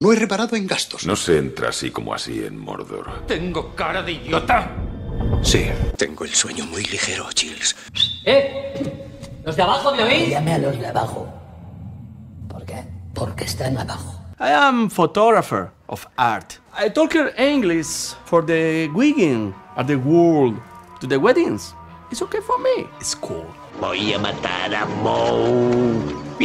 No he reparado en gastos. No se entra así como así en Mordor. ¿Tengo cara de idiota? Sí, tengo el sueño muy ligero, Chills. ¡Eh! ¿Los de abajo me oís? Llame a los de abajo. ¿Por qué? Porque están abajo. I am photographer of art. I talk English for the wedding at the world to the weddings. It's okay for me. It's cool. Voy a matar a Moe.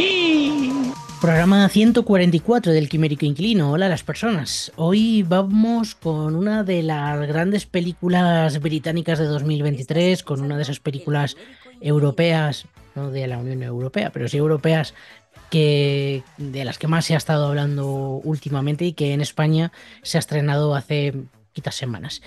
Programa 144 del Quimérico Inclino, Hola las personas. Hoy vamos con una de las grandes películas británicas de 2023, con una de esas películas europeas, no de la Unión Europea, pero sí europeas, que, de las que más se ha estado hablando últimamente y que en España se ha estrenado hace quitas semanas.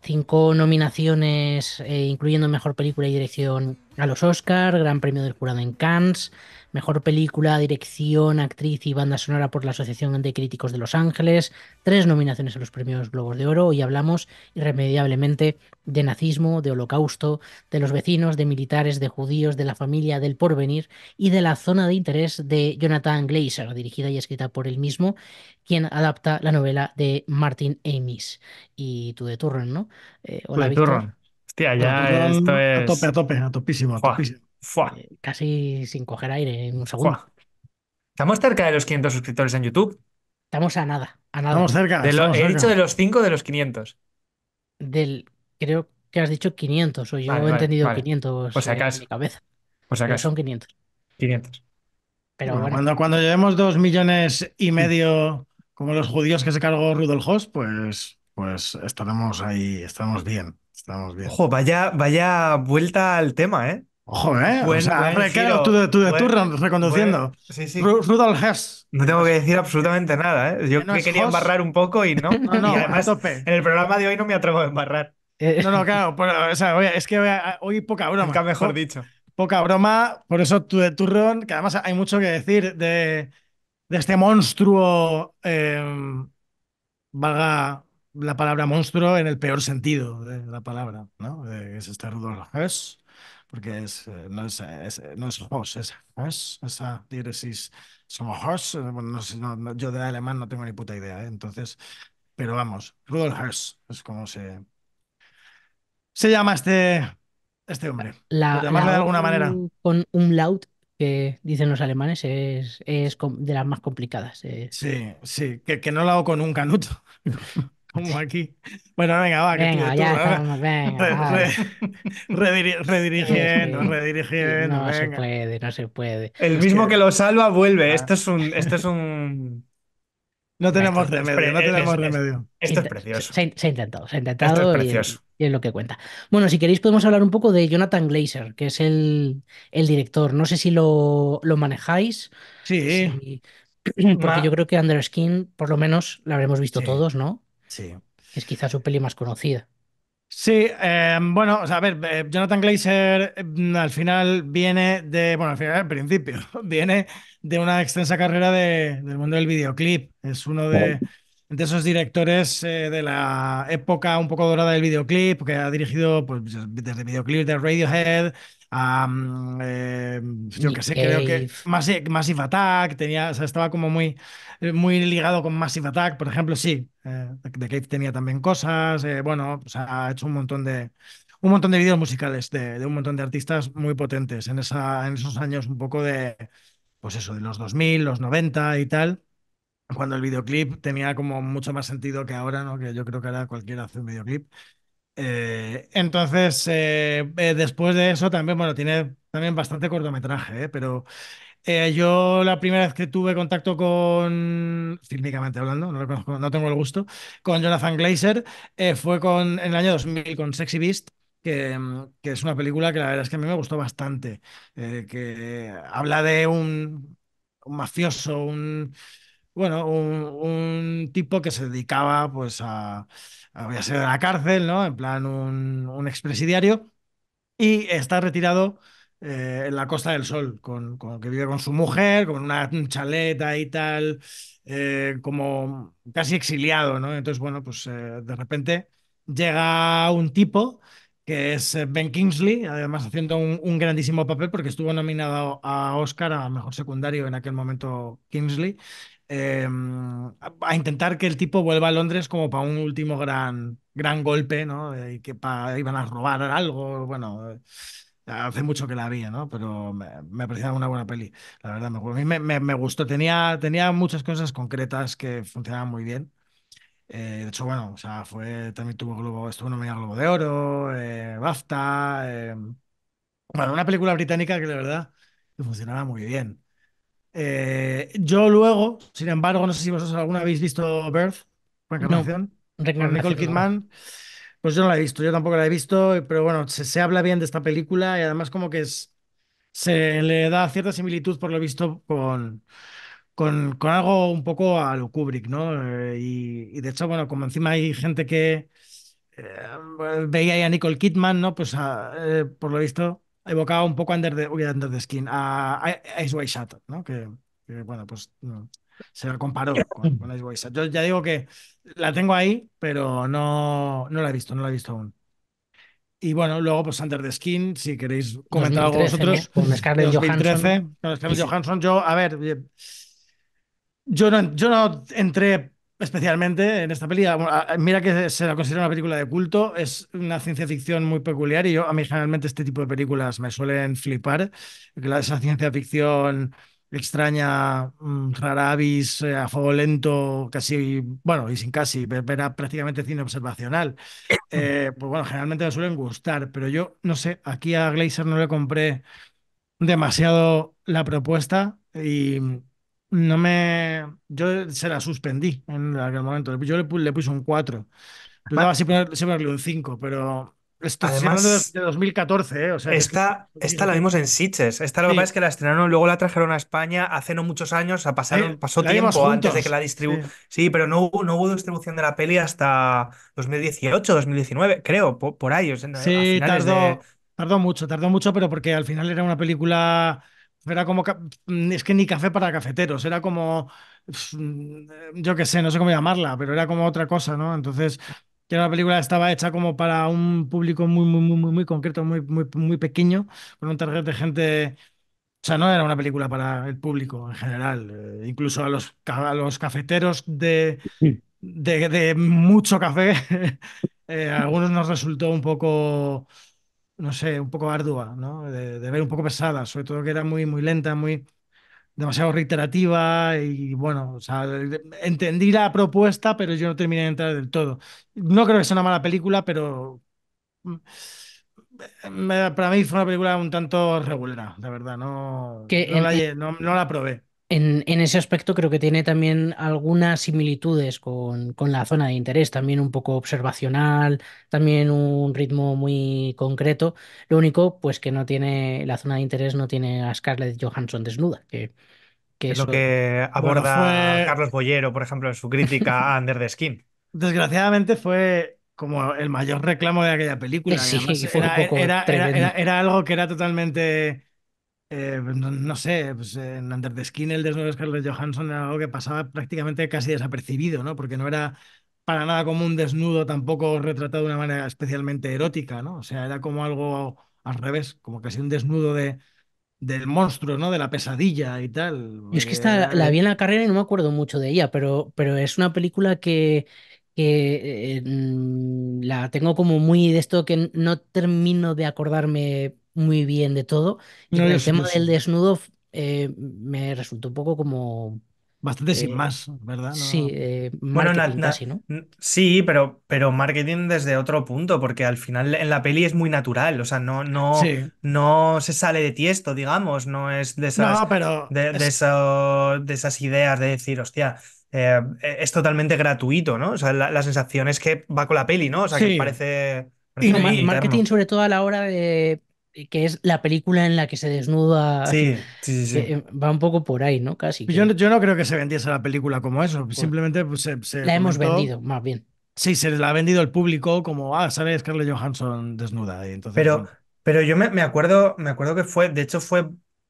Cinco nominaciones, eh, incluyendo Mejor Película y Dirección a los Oscars, Gran Premio del Jurado en Cannes, Mejor Película, Dirección, Actriz y Banda Sonora por la Asociación de Críticos de Los Ángeles, tres nominaciones a los premios Globos de Oro y hablamos irremediablemente de nazismo, de holocausto, de los vecinos, de militares, de judíos, de la familia, del porvenir y de la zona de interés de Jonathan Glazer, dirigida y escrita por él mismo, quien adapta la novela de Martin Amis. Y tú de ¿no? Eh, hola, Víctor ya esto es. A tope, a tope, a topísimo, eh, Casi sin coger aire en un segundo. Estamos cerca de los 500 suscriptores en YouTube. Estamos a nada, a nada. Estamos cerca. he dicho de los 5 de los 500. Del, creo que has dicho 500, o yo he entendido 500 en mi cabeza. son 500. 500. Pero Cuando, cuando llevemos 2 millones y medio, como los judíos que se cargó Rudolf Hoss, pues, pues estaremos ahí, estaremos bien. Estamos bien. Ojo, vaya, vuelta al tema, ¿eh? Ojo, ¿eh? o sea, tú de, tú, de reconduciendo. sí, sí. Rudolf No tengo que decir absolutamente nada, ¿eh? Yo me quería embarrar un poco y no. no, no además, en el programa de hoy no me atrevo a embarrar. Eh, no, no, claro. o sea, es que hoy poca broma. mejor dicho. Poca broma, por eso tú de turrón, que además hay mucho que decir de, de este monstruo, eh, valga la palabra monstruo en el peor sentido de la palabra, ¿no? Eh, es este Rudolf Hess porque eh, es, no es, no es hos, es esa diéresis, somos eh, yo de alemán no tengo ni puta idea, entonces, pero vamos, Rudolf Hess es como se, se llama este, este hombre, la, de alguna manera. Con un laut que dicen los alemanes es, es de las más complicadas. Sí, sí, que, que no lo hago con un canuto. Como aquí. Bueno, venga, va, que Venga, ya estamos, venga. redirigiendo, eh, redirigiendo, No se puede, no se puede. El mismo que lo salva vuelve. Ah. Esto es un, es un, no tenemos remedio, no eh, tenemos remedio. esto es precioso. se- ha intentado, se ha intentado y, es lo que cuenta. Bueno, si queréis podemos hablar un poco de Jonathan Glazer, que es el, el director. No sé si lo, lo manejáis, Sí, porque yo creo que Under por lo menos, lo habremos visto todos, ¿no? Es quizás su peli más conocida. Sí, em, bueno, a ver, eh, Jonathan Glazer em, al final viene de, bueno, al final, al principio, viene de una extensa carrera del mundo del videoclip. Es uno de, esos directores eh, de la época un poco dorada del videoclip, que ha dirigido pues, desde videoclip de Radiohead a, mm, eh, yo que sé, creo que Massive, Attack, tenía, o sea, estaba como muy, muy ligado con Massive Attack, por ejemplo, sí, eh, de The tenía también cosas. Eh, bueno, pues ha hecho un montón de un montón de vídeos musicales de, un montón de artistas muy potentes en, esa, en esos años un poco de, pues eso, de los 2000, los 90 y tal, cuando el videoclip tenía como mucho más sentido que ahora, ¿no? que yo creo que ahora cualquiera hace un videoclip. Eh, entonces, después de eso también, bueno, tiene también bastante cortometraje, pero eh, yo la primera vez que tuve contacto con, fílmicamente hablando, no, tengo el gusto, con Jonathan Glazer eh, fue con, en el año 2000 con Sexy Beast. Mm, que, es una película que la verdad es que a mí me gustó bastante, eh, que habla de un, mafioso, un, bueno, un, tipo que se dedicaba pues a, a, ser de la cárcel, ¿no? En plan un, un expresidiario y está retirado eh, en la Costa del Sol, con, que vive con su mujer, con una chaleta y tal, eh, como casi exiliado, ¿no? Entonces, bueno, pues eh, de repente llega un tipo que es Ben Kingsley, además haciendo un, grandísimo papel porque estuvo nominado a Oscar a Mejor Secundario en aquel momento Kingsley, em, a, intentar que el tipo vuelva a Londres como para un último gran, gran golpe, ¿no? y que iban a robar algo, bueno. Hace mucho que la vi, ¿no? Pero me, me una buena peli, la verdad. Me, a mí me, gustó, tenía, tenía muchas cosas concretas que funcionaban muy bien. Eh, de hecho, bueno, o sea, fue, también tuvo Globo, estuvo nominado Globo de Oro, eh, BAFTA. Eh, bueno, una película británica que de verdad funcionaba muy bien. yo luego, sin embargo, no sé si vosotros alguna habéis visto Birth, no, Nicole Kidman. Pues yo no la he visto, yo tampoco la he visto, pero bueno, se, habla bien de esta película y además como que es, se le da cierta similitud por lo visto con, con, algo un poco a lo Kubrick, ¿no? Eh, y, de hecho, bueno, como encima hay gente que eh, veía a Nicole Kidman, ¿no? Pues ah, eh, por lo visto evocaba un poco Under the, under the Skin, a, Ice White Shut, ¿no? Que, bueno, pues... Mm, se la comparó con, la Ice Yo ya digo que la tengo ahí, pero no, no la he visto, no la he visto aún. Y bueno, luego pues Under the Skin, si queréis comentar algo vosotros. ¿eh? Con Scarlett Johansson. Con Scarlett Johansson, yo, a ver, eh, yo no, yo no entré especialmente en esta película. Mira que se la considera una película de culto, es una ciencia ficción muy peculiar y yo a mí generalmente este tipo de películas me suelen flipar, esa ciencia ficción extraña, mm, rara avis, eh, a fuego lento, casi, bueno, y sin casi, era prácticamente cine observacional. Eh, pues bueno, generalmente me suelen gustar, pero yo no sé, aquí a Glazer no le compré demasiado la propuesta y no me. Yo se la suspendí en aquel momento, yo le, puse un 4. le daba siempre un 5, pero Además, de 2014, ¿eh? O sea, esta, la vimos en Sitges. Esta lo que pasa es que la estrenaron, luego la trajeron a España hace no muchos años, pasaron, eh, pasó tiempo antes de que la distribuyan. Sí. pero no hubo, no hubo distribución de la peli hasta 2018, 2019, creo, por, ahí. sí, tardó, tardó mucho, tardó mucho, pero porque al final era una película era como mm, es que ni café para cafeteros, era como mm, yo qué sé, no sé cómo llamarla, pero era como otra cosa, ¿no? Entonces, que la película estaba hecha como para un público muy, muy, muy, muy, muy concreto, muy, muy, muy pequeño, con un target de gente. O sea, no era una película para el público en general. Eh, incluso a los, a los cafeteros de, de, mucho café, eh, a algunos nos resultó un poco, no sé, un poco ardua, ¿no? De, de ver un poco pesada, sobre todo que era muy, muy lenta, muy demasiado reiterativa y bueno, o entendí la propuesta, pero yo no terminé de entrar del todo. No creo que sea una mala película, pero mm, para mí fue una película un tanto regular, la verdad, no, no, no, no la probé. En, ese aspecto creo que tiene también algunas similitudes con, la zona de interés, también un poco observacional, también un ritmo muy concreto. Lo único, pues que no tiene, la zona de interés no tiene a Scarlett Johansson desnuda, que, es lo que aborda Carlos Bollero, por ejemplo, en su crítica a Under the Skin. Desgraciadamente fue como el mayor reclamo de aquella película. Sí, fue era algo que era totalmente eh, pues no, sé, pues en Under the Skin el desnudo de Scarlett Johansson era algo que pasaba prácticamente casi desapercibido, ¿no? Porque no era para nada como un desnudo tampoco retratado de una manera especialmente erótica, ¿no? O sea, era como algo al revés, como casi un desnudo de, del monstruo, ¿no? De la pesadilla y tal. y es que está la vi en la carrera y no me acuerdo mucho de ella, pero, pero es una película que, que eh, mm, la tengo como muy de esto que no termino de acordarme muy bien de todo. el tema del desnudo eh, me resultó un poco como... Bastante sin eh, más, ¿verdad? Sí, eh, bueno, ¿no? Sí, pero, pero marketing desde otro punto, porque al final en la peli es muy natural, o sea, no, no, no se sale de tiesto, digamos, no es de esas, de, esas ideas de decir, hostia, e, es totalmente gratuito, ¿no? O sea, la, sensación es que va con la peli, ¿no? O sea, que parece... marketing sobre todo a la hora de eh, que es la película en la que se desnuda. Sí, eh, Va un poco por ahí, ¿no? Casi. Pues yo, no creo que se vendiese la película como eso. Simplemente pues, se, La hemos vendido, más bien. Sí, se la ha vendido el público como, ah, sabes, Scarlett Johansson desnuda. entonces, pero, pero yo me, acuerdo, me acuerdo que fue, de hecho fue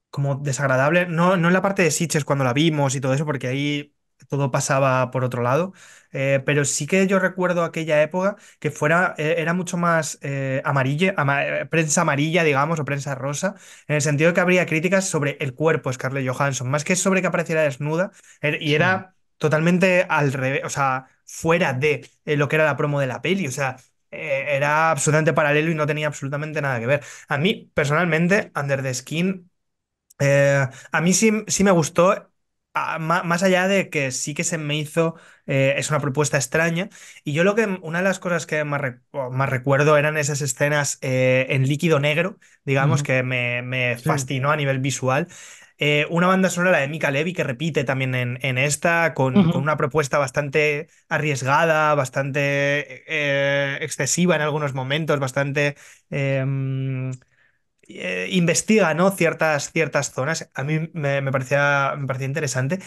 como desagradable, no, no en la parte de Sitches cuando la vimos y todo eso, porque ahí todo pasaba por otro lado. Eh, pero sí que yo recuerdo aquella época que fuera, eh, era mucho más eh, amarilla, prensa amarilla, digamos, o prensa rosa, en el sentido de que habría críticas sobre el cuerpo de Scarlett Johansson, más que sobre que apareciera desnuda, er, y era totalmente al revés, o sea, fuera de lo que era la promo de la peli, o sea, era absolutamente paralelo y no tenía absolutamente nada que ver. A mí, personalmente, Under the Skin, a mí sí me gustó más allá de que sí que se me hizo, eh, es una propuesta extraña, y yo lo que, una de las cosas que más, recuerdo eran esas escenas eh, en líquido negro, digamos, que me, me fascinó a nivel visual. Eh, una banda sonora de Mika Levy que repite también en, esta, con, una propuesta bastante arriesgada, bastante excesiva en algunos momentos, bastante em, eh, investiga ¿no? ciertas, ciertas zonas. A mí me, parecía, me parecía interesante.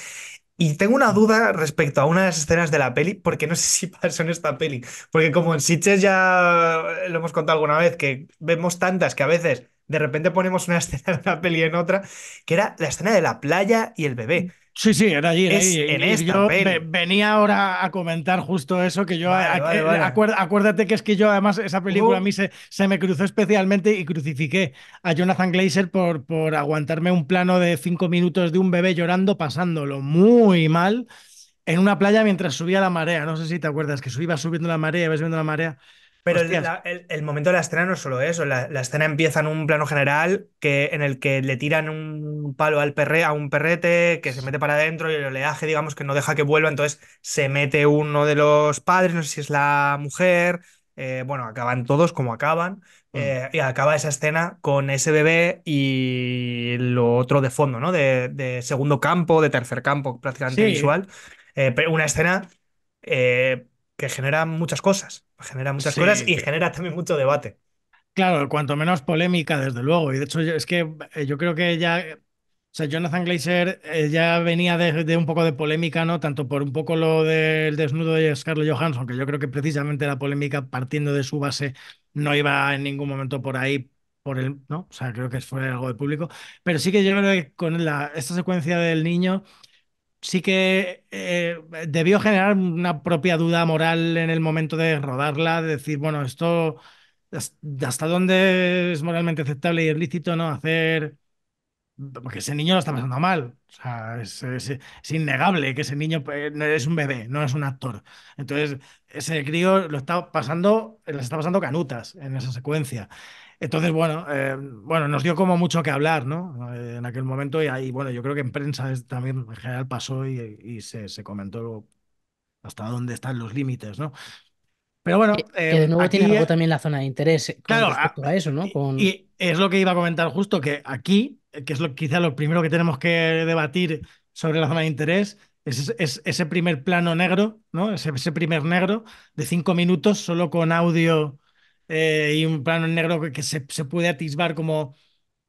Y tengo una duda respecto a una de las escenas de la peli, porque no sé si pasó en esta peli. Porque como en Sitches ya lo hemos contado alguna vez, que vemos tantas que a veces de repente ponemos una escena de una peli en otra, que era la escena de la playa y el bebé. Sí, sí, era allí. En esta, venía ahora a comentar justo eso, que yo eh, Acuérdate, que es que yo además esa película a uh. mí se, se, me cruzó especialmente y crucifiqué a Jonathan Glazer por, por aguantarme un plano de cinco minutos de un bebé llorando, pasándolo muy mal en una playa mientras subía la marea. No sé si te acuerdas que subía subiendo la marea, vas viendo la marea. Pero el, el, momento de la escena no es solo eso. La, escena empieza en un plano general que, en el que le tiran un palo al perre, a un perrete que se mete para adentro y el oleaje, digamos, que no deja que vuelva. Entonces se mete uno de los padres, no sé si es la mujer. Eh, bueno, acaban todos como acaban. Mm. Eh, y acaba esa escena con ese bebé y lo otro de fondo, ¿no? De, segundo campo, de tercer campo, prácticamente visual. Eh, una escena que genera muchas cosas genera muchas cosas y genera también mucho debate. Claro, cuanto menos polémica, desde luego. Y de hecho, es que eh, yo creo que ya o sea, Jonathan Glazer ya venía de, un poco de polémica, ¿no? Tanto por un poco lo del desnudo de Scarlett Johansson, que yo creo que precisamente la polémica partiendo de su base no iba en ningún momento por ahí, por el, ¿no? O sea, creo que fue algo de público. Pero sí que yo creo que con la, esta secuencia del niño sí que eh, debió generar una propia duda moral en el momento de rodarla, de decir, bueno, esto hasta dónde es moralmente aceptable y es lícito no hacer porque ese niño lo está pasando mal. es, innegable que ese niño pues, es un bebé, no es un actor. Entonces, ese crío lo está pasando, le está pasando canutas en esa secuencia. Entonces, bueno, eh, bueno, nos dio como mucho que hablar, ¿no? Eh, en aquel momento y ahí, bueno, yo creo que en prensa también en general pasó y, se, comentó hasta dónde están los límites, ¿no? Pero bueno. que eh, de nuevo tiene algo también la zona de interés claro, ah, a eso, ¿no? Y es lo que iba a comentar justo, que aquí, que es lo, quizá lo primero que tenemos que debatir sobre la zona de interés, es, ese primer plano negro, ¿no? ese primer negro de cinco minutos solo con audio eh, y un plano en negro que, se, puede atisbar como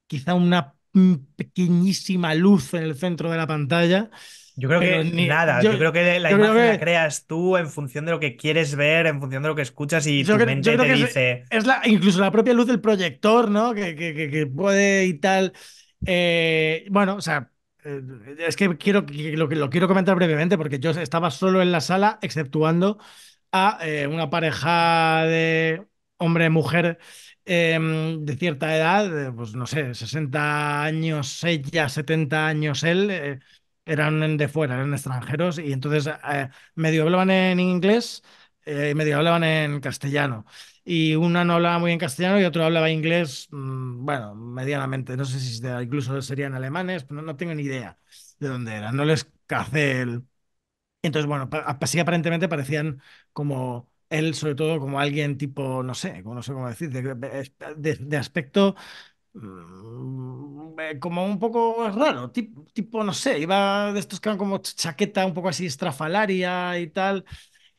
quizá una mm, pequeñísima luz en el centro de la pantalla. Yo creo que nada, yo, creo que la imagen la creas tú en función de lo que quieres ver, en función de lo que escuchas y tu mente te dice. Es, la, incluso la propia luz del proyector, ¿no? Que, puede y tal. Eh, bueno, o sea, eh, es que quiero lo, lo quiero comentar brevemente porque yo estaba solo en la sala, exceptuando a una pareja de hombre, mujer em, de cierta edad, eh, pues no sé, 60 años ella, 70 años él, eh, eran de fuera, eran extranjeros y entonces eh, medio hablaban en inglés y medio hablaban en castellano. Y una no hablaba muy en castellano y otro hablaba inglés, mm, bueno, medianamente, no sé si incluso serían alemanes, pero no, no, tengo ni idea de dónde eran, no les cacé el... Entonces, bueno, así aparentemente parecían como él sobre todo como alguien tipo, no sé, no sé cómo decir, de, aspecto mm, eh, como un poco raro, tipo, tipo, no sé, iba de estos que van como chaqueta un poco así estrafalaria y tal,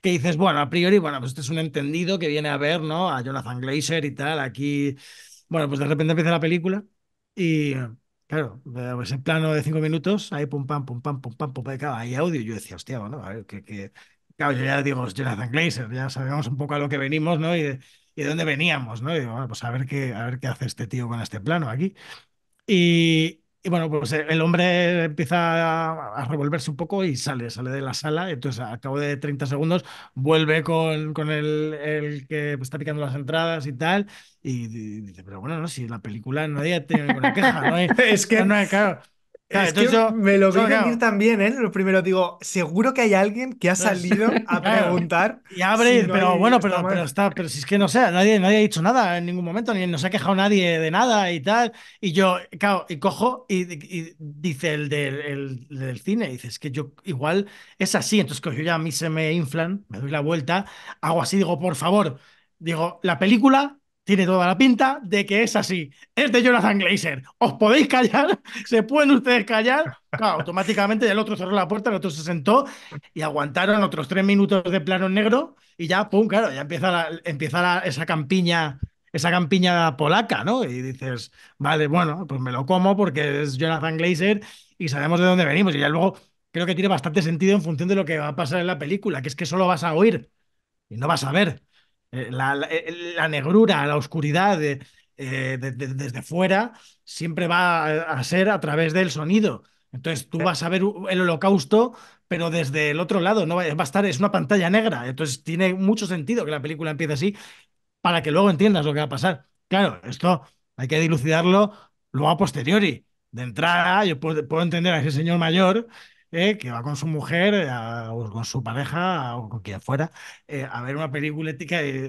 que dices, bueno, a priori, bueno, pues este es un entendido que viene a ver, ¿no? A Jonathan Glazer y tal, aquí, bueno, pues de repente empieza la película y, claro, pues en plano de cinco minutos, ahí pum, pam, pum, pam, pum, pam, pum, pam, hay audio, yo decía, hostia, bueno, pum, que Claro, yo ya digo, Jonathan Glazer, ya sabemos un poco a lo que venimos, ¿no? Y de, dónde veníamos, ¿no? digo, ah, pues a ver, qué, a ver qué hace este tío con este plano aquí. Y, bueno, pues el hombre empieza a revolverse un poco y sale, sale de la sala. Entonces, a cabo de 30 segundos, vuelve con, con el, que está picando las entradas y tal. Y, dice, pero bueno, si la película nadie tiene ninguna queja, ¿no? es que no, no claro. Es que yo, me lo vi venir también, ¿eh? Lo primero digo, seguro que hay alguien que ha salido a preguntar. y abre, pero bueno, pero, está pero, si es que no sé, nadie, nadie ha dicho nada en ningún momento, ni nos ha quejado nadie de nada y tal. Y yo, claro, y cojo y, dice el del, el del cine, dices es que yo igual es así. Entonces, que yo ya a mí se me inflan, me doy la vuelta, hago así, digo, por favor, digo, la película tiene toda la pinta de que es así. Es de Jonathan Glazer. ¿Os podéis callar? ¿Se pueden ustedes callar? Claro, automáticamente el otro cerró la puerta, el otro se sentó y aguantaron otros tres minutos de plano negro y ya, pum, claro, ya empieza, la, esa campiña esa campiña polaca, ¿no? Y dices, vale, bueno, pues me lo como porque es Jonathan Glazer y sabemos de dónde venimos. Y ya luego creo que tiene bastante sentido en función de lo que va a pasar en la película, que es que solo vas a oír y no vas a ver. Eh, la, eh, la, negrura, la oscuridad eh, desde fuera siempre va a, ser a través del sonido. Entonces tú vas a ver el holocausto, pero desde el otro lado, no va a estar, es una pantalla negra. Entonces tiene mucho sentido que la película empiece así para que luego entiendas lo que va a pasar. Claro, esto hay que dilucidarlo luego a posteriori. De entrada, yo puedo entender a ese señor mayor eh, que va con su mujer eh, o con su pareja o con quien fuera eh, a ver una película ética y,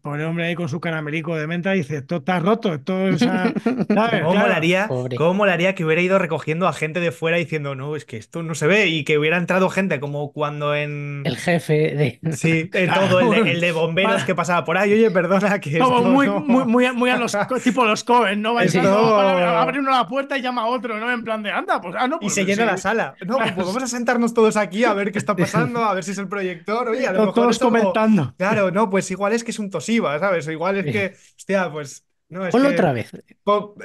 pone el hombre ahí con su caramelico de menta y dice, esto está roto, todo es... ¿Cómo, molaría, ¿Cómo, molaría, que hubiera ido recogiendo a gente de fuera diciendo, no, es que esto no se ve y que hubiera entrado gente como cuando en... El jefe de... Sí, todo, el de, bomberos que pasaba por ahí, oye, perdona que... muy, muy, muy, muy, a los... tipo los Coven, ¿no? a, abre uno la puerta y llama a otro, ¿no? En plan de, anda, pues... Ah, no, pues y se llena la sala. No, pues, pues vamos a sentarnos todos aquí a ver qué está pasando, a ver si es el proyector, Todos comentando. claro, no, pues igual es que es un tosiva, ¿sabes? O igual es que, hostia, pues Ponlo otra vez.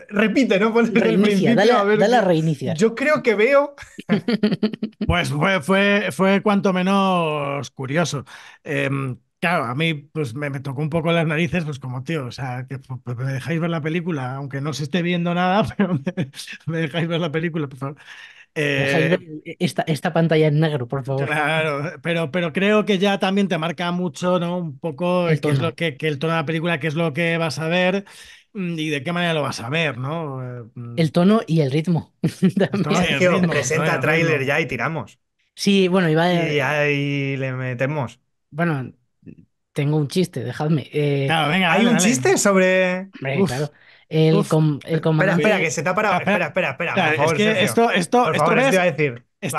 repite, ¿no? Ponlo reinicia, dale, a ver... reiniciar. Yo creo que veo. pues fue, fue, cuanto menos curioso. Em, claro, a mí pues, me, tocó un poco las narices, pues como tío, o sea, que pues, pues, me dejáis ver la película, aunque no se esté viendo nada, pero me dejáis ver la película, por favor. Eh, esta, esta, pantalla en negro, por favor. Claro, pero, pero creo que ya también te marca mucho, ¿no? Un poco el, lo que, el tono de la película, qué es lo que vas a ver mm, y de qué manera lo vas a ver, ¿no? Eh, mm. El tono y el ritmo. presenta trailer tráiler ya y tiramos. Sí, bueno, iba a... Y ahí le metemos. Bueno, tengo un chiste, dejadme. Eh, ¿Hay un chiste sobre...? El, Uf, Espera, espera, que se te ha parado. Espera, espera, espera. por favor, es que esto, esto, esto te iba a decir. Eh,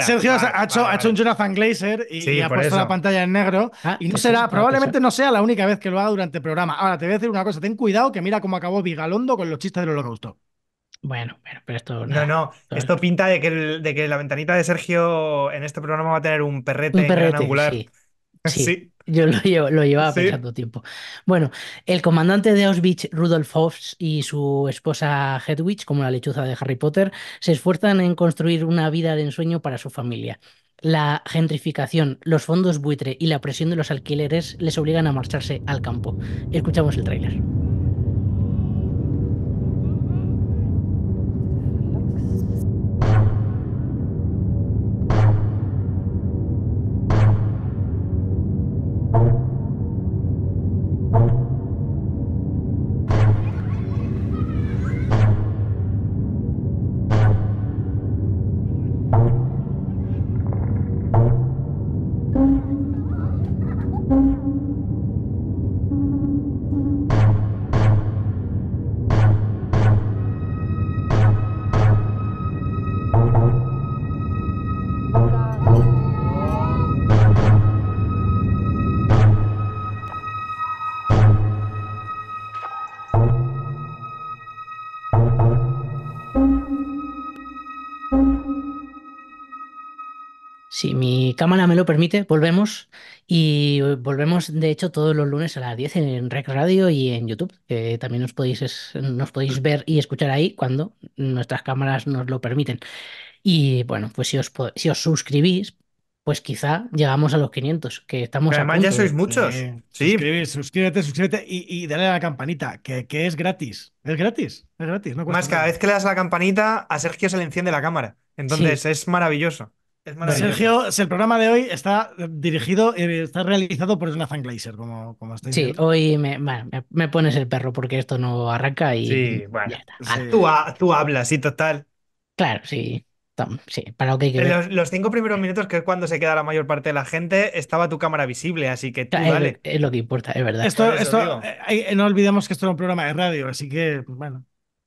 Sergio ha, hecho, ha, hecho, un Jonathan Glazer y, ha puesto la pantalla en negro. Ah, y no será, probablemente no sea la única vez que lo haga durante el programa. Ahora te voy a decir una cosa: ten cuidado que mira cómo acabó Vigalondo con los chistes del holocausto. Bueno, pero, pero esto. No, no, no. esto pinta de que, de que la ventanita de Sergio en este programa va a tener un perrete, en angular. sí. Yo lo, llevaba pensando tiempo. Bueno, el comandante de Auschwitz, Rudolf Hoffs, y su esposa Hedwig, como la lechuza de Harry Potter, se esfuerzan en construir una vida de ensueño para su familia. La gentrificación, los fondos buitre y la presión de los alquileres les obligan a marcharse al campo. Escuchamos el tráiler. cámara me lo permite, volvemos y eh, volvemos de hecho todos los lunes a las 10 en Rec Radio y en YouTube, también nos podéis, nos podéis ver y escuchar ahí cuando nuestras cámaras nos lo permiten. Y bueno, pues si os, si os suscribís, pues quizá llegamos a los 500, que estamos... a ya sois muchos. sí. Suscríbete, suscríbete y, dale a la campanita, que, es gratis. Es gratis, es gratis. Más cada vez que le das a la campanita, a Sergio se le enciende la cámara. Entonces es maravilloso. Sergio, si el programa de hoy está dirigido, eh, está realizado por una Glazer, como, como diciendo. Sí, hoy me, pones el perro porque esto no arranca y. Sí, bueno. Tú, hablas, sí, total. Claro, sí. Sí, para lo que los, cinco primeros minutos, que es cuando se queda la mayor parte de la gente, estaba tu cámara visible, así que tú es, Es lo que importa, es verdad. Esto, eh, eh, no olvidemos que esto es un programa de radio, así que, pues, bueno.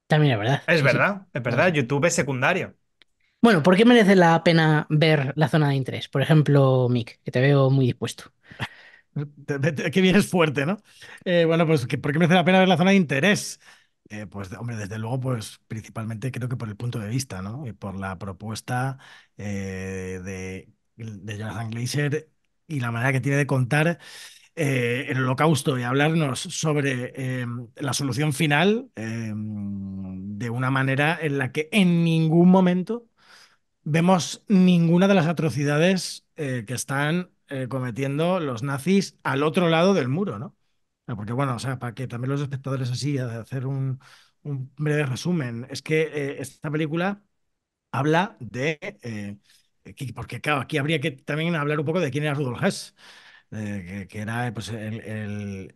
También es verdad. Es verdad, es verdad. YouTube es secundario. Bueno, ¿por qué merece la pena ver la zona de interés? Por ejemplo, Mick, que te veo muy dispuesto. Que vienes fuerte, ¿no? Eh, bueno, pues ¿por qué merece la pena ver la zona de interés? Eh, pues, hombre, desde luego, pues principalmente creo que por el punto de vista, ¿no? Y eh, por la propuesta de, Jonathan Glazer y la manera que tiene de contar el holocausto y hablarnos sobre la solución final de una manera en la que en ningún momento vemos ninguna de las atrocidades eh, que están eh, cometiendo los nazis al otro lado del muro, ¿no? Porque bueno, o sea, para que también los espectadores así, hacer un, breve resumen, es que eh, esta película habla de, porque claro, aquí habría que también hablar un poco de quién era Rudolf Hess. Que, era pues, el,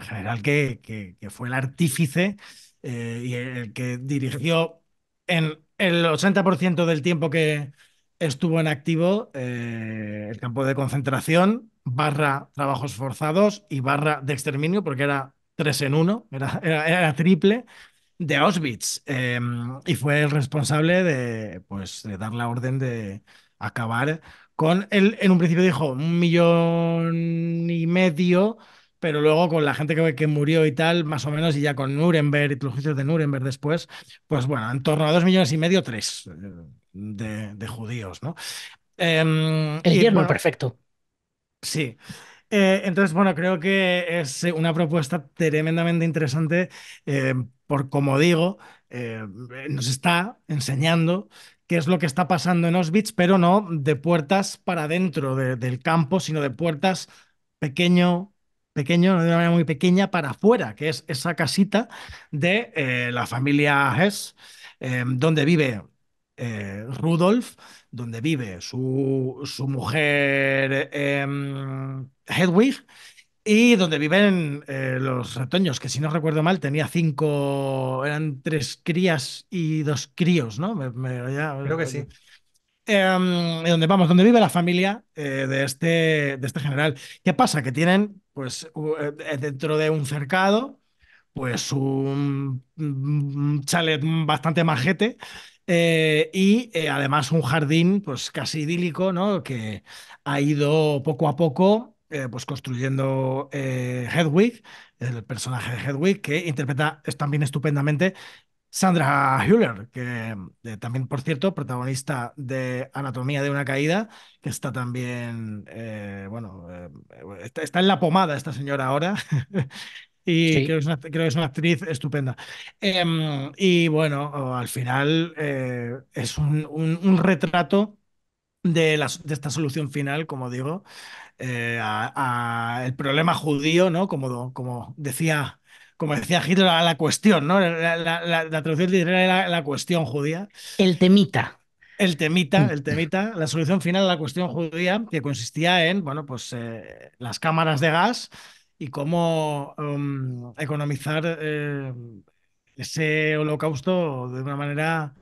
general que, que, fue el artífice y el que dirigió en el 80% del tiempo que estuvo en activo eh, el campo de concentración, barra trabajos forzados y barra de exterminio, porque era tres en uno, era, triple de Auschwitz. Em, y fue el responsable de, pues, de dar la orden de acabar con él. En un principio dijo un millón y medio pero luego con la gente que, que, murió y tal, más o menos, y ya con Nuremberg y los juicios de Nuremberg después, pues bueno, en torno a dos millones y medio, tres eh, de, judíos, ¿no? Em, El yerno perfecto. Sí. Eh, entonces, bueno, creo que es una propuesta tremendamente interesante, eh, por como digo, nos está enseñando qué es lo que está pasando en Auschwitz, pero no de puertas para dentro del campo, sino de puertas pequeño pequeño, de una manera muy pequeña, para afuera, que es esa casita de eh, la familia Hess, em, donde vive eh, Rudolf, donde vive su, su mujer em, Hedwig. Y donde viven eh, los retoños, que si no recuerdo mal tenía cinco, eran tres crías y dos críos, ¿no? Creo que sí. Eh, donde vamos, donde vive la familia de, este, de este general. ¿Qué pasa? Que tienen pues eh, eh, dentro de un cercado, pues un, chalet bastante majete eh, y además un jardín pues casi idílico, ¿no? Que ha ido poco a poco pues construyendo Hedwig, el personaje de Hedwig, que interpreta también estupendamente Sandra Hüller, que eh, también, por cierto, protagonista de Anatomía de una caída, que está también, eh, bueno, eh, está, en la pomada esta señora ahora. y creo, que es una, actriz estupenda. Em, y bueno, al final es un, retrato de, de, esta solución final, como digo, al el problema judío, ¿no? Como, como decía como decía Hitler, la, cuestión, ¿no? La, la, traducción literal era la cuestión judía. El temita. El temita, mm. el temita, la solución final a la cuestión judía, que consistía en, bueno, pues eh, las cámaras de gas y cómo um, economizar eh, ese holocausto de una manera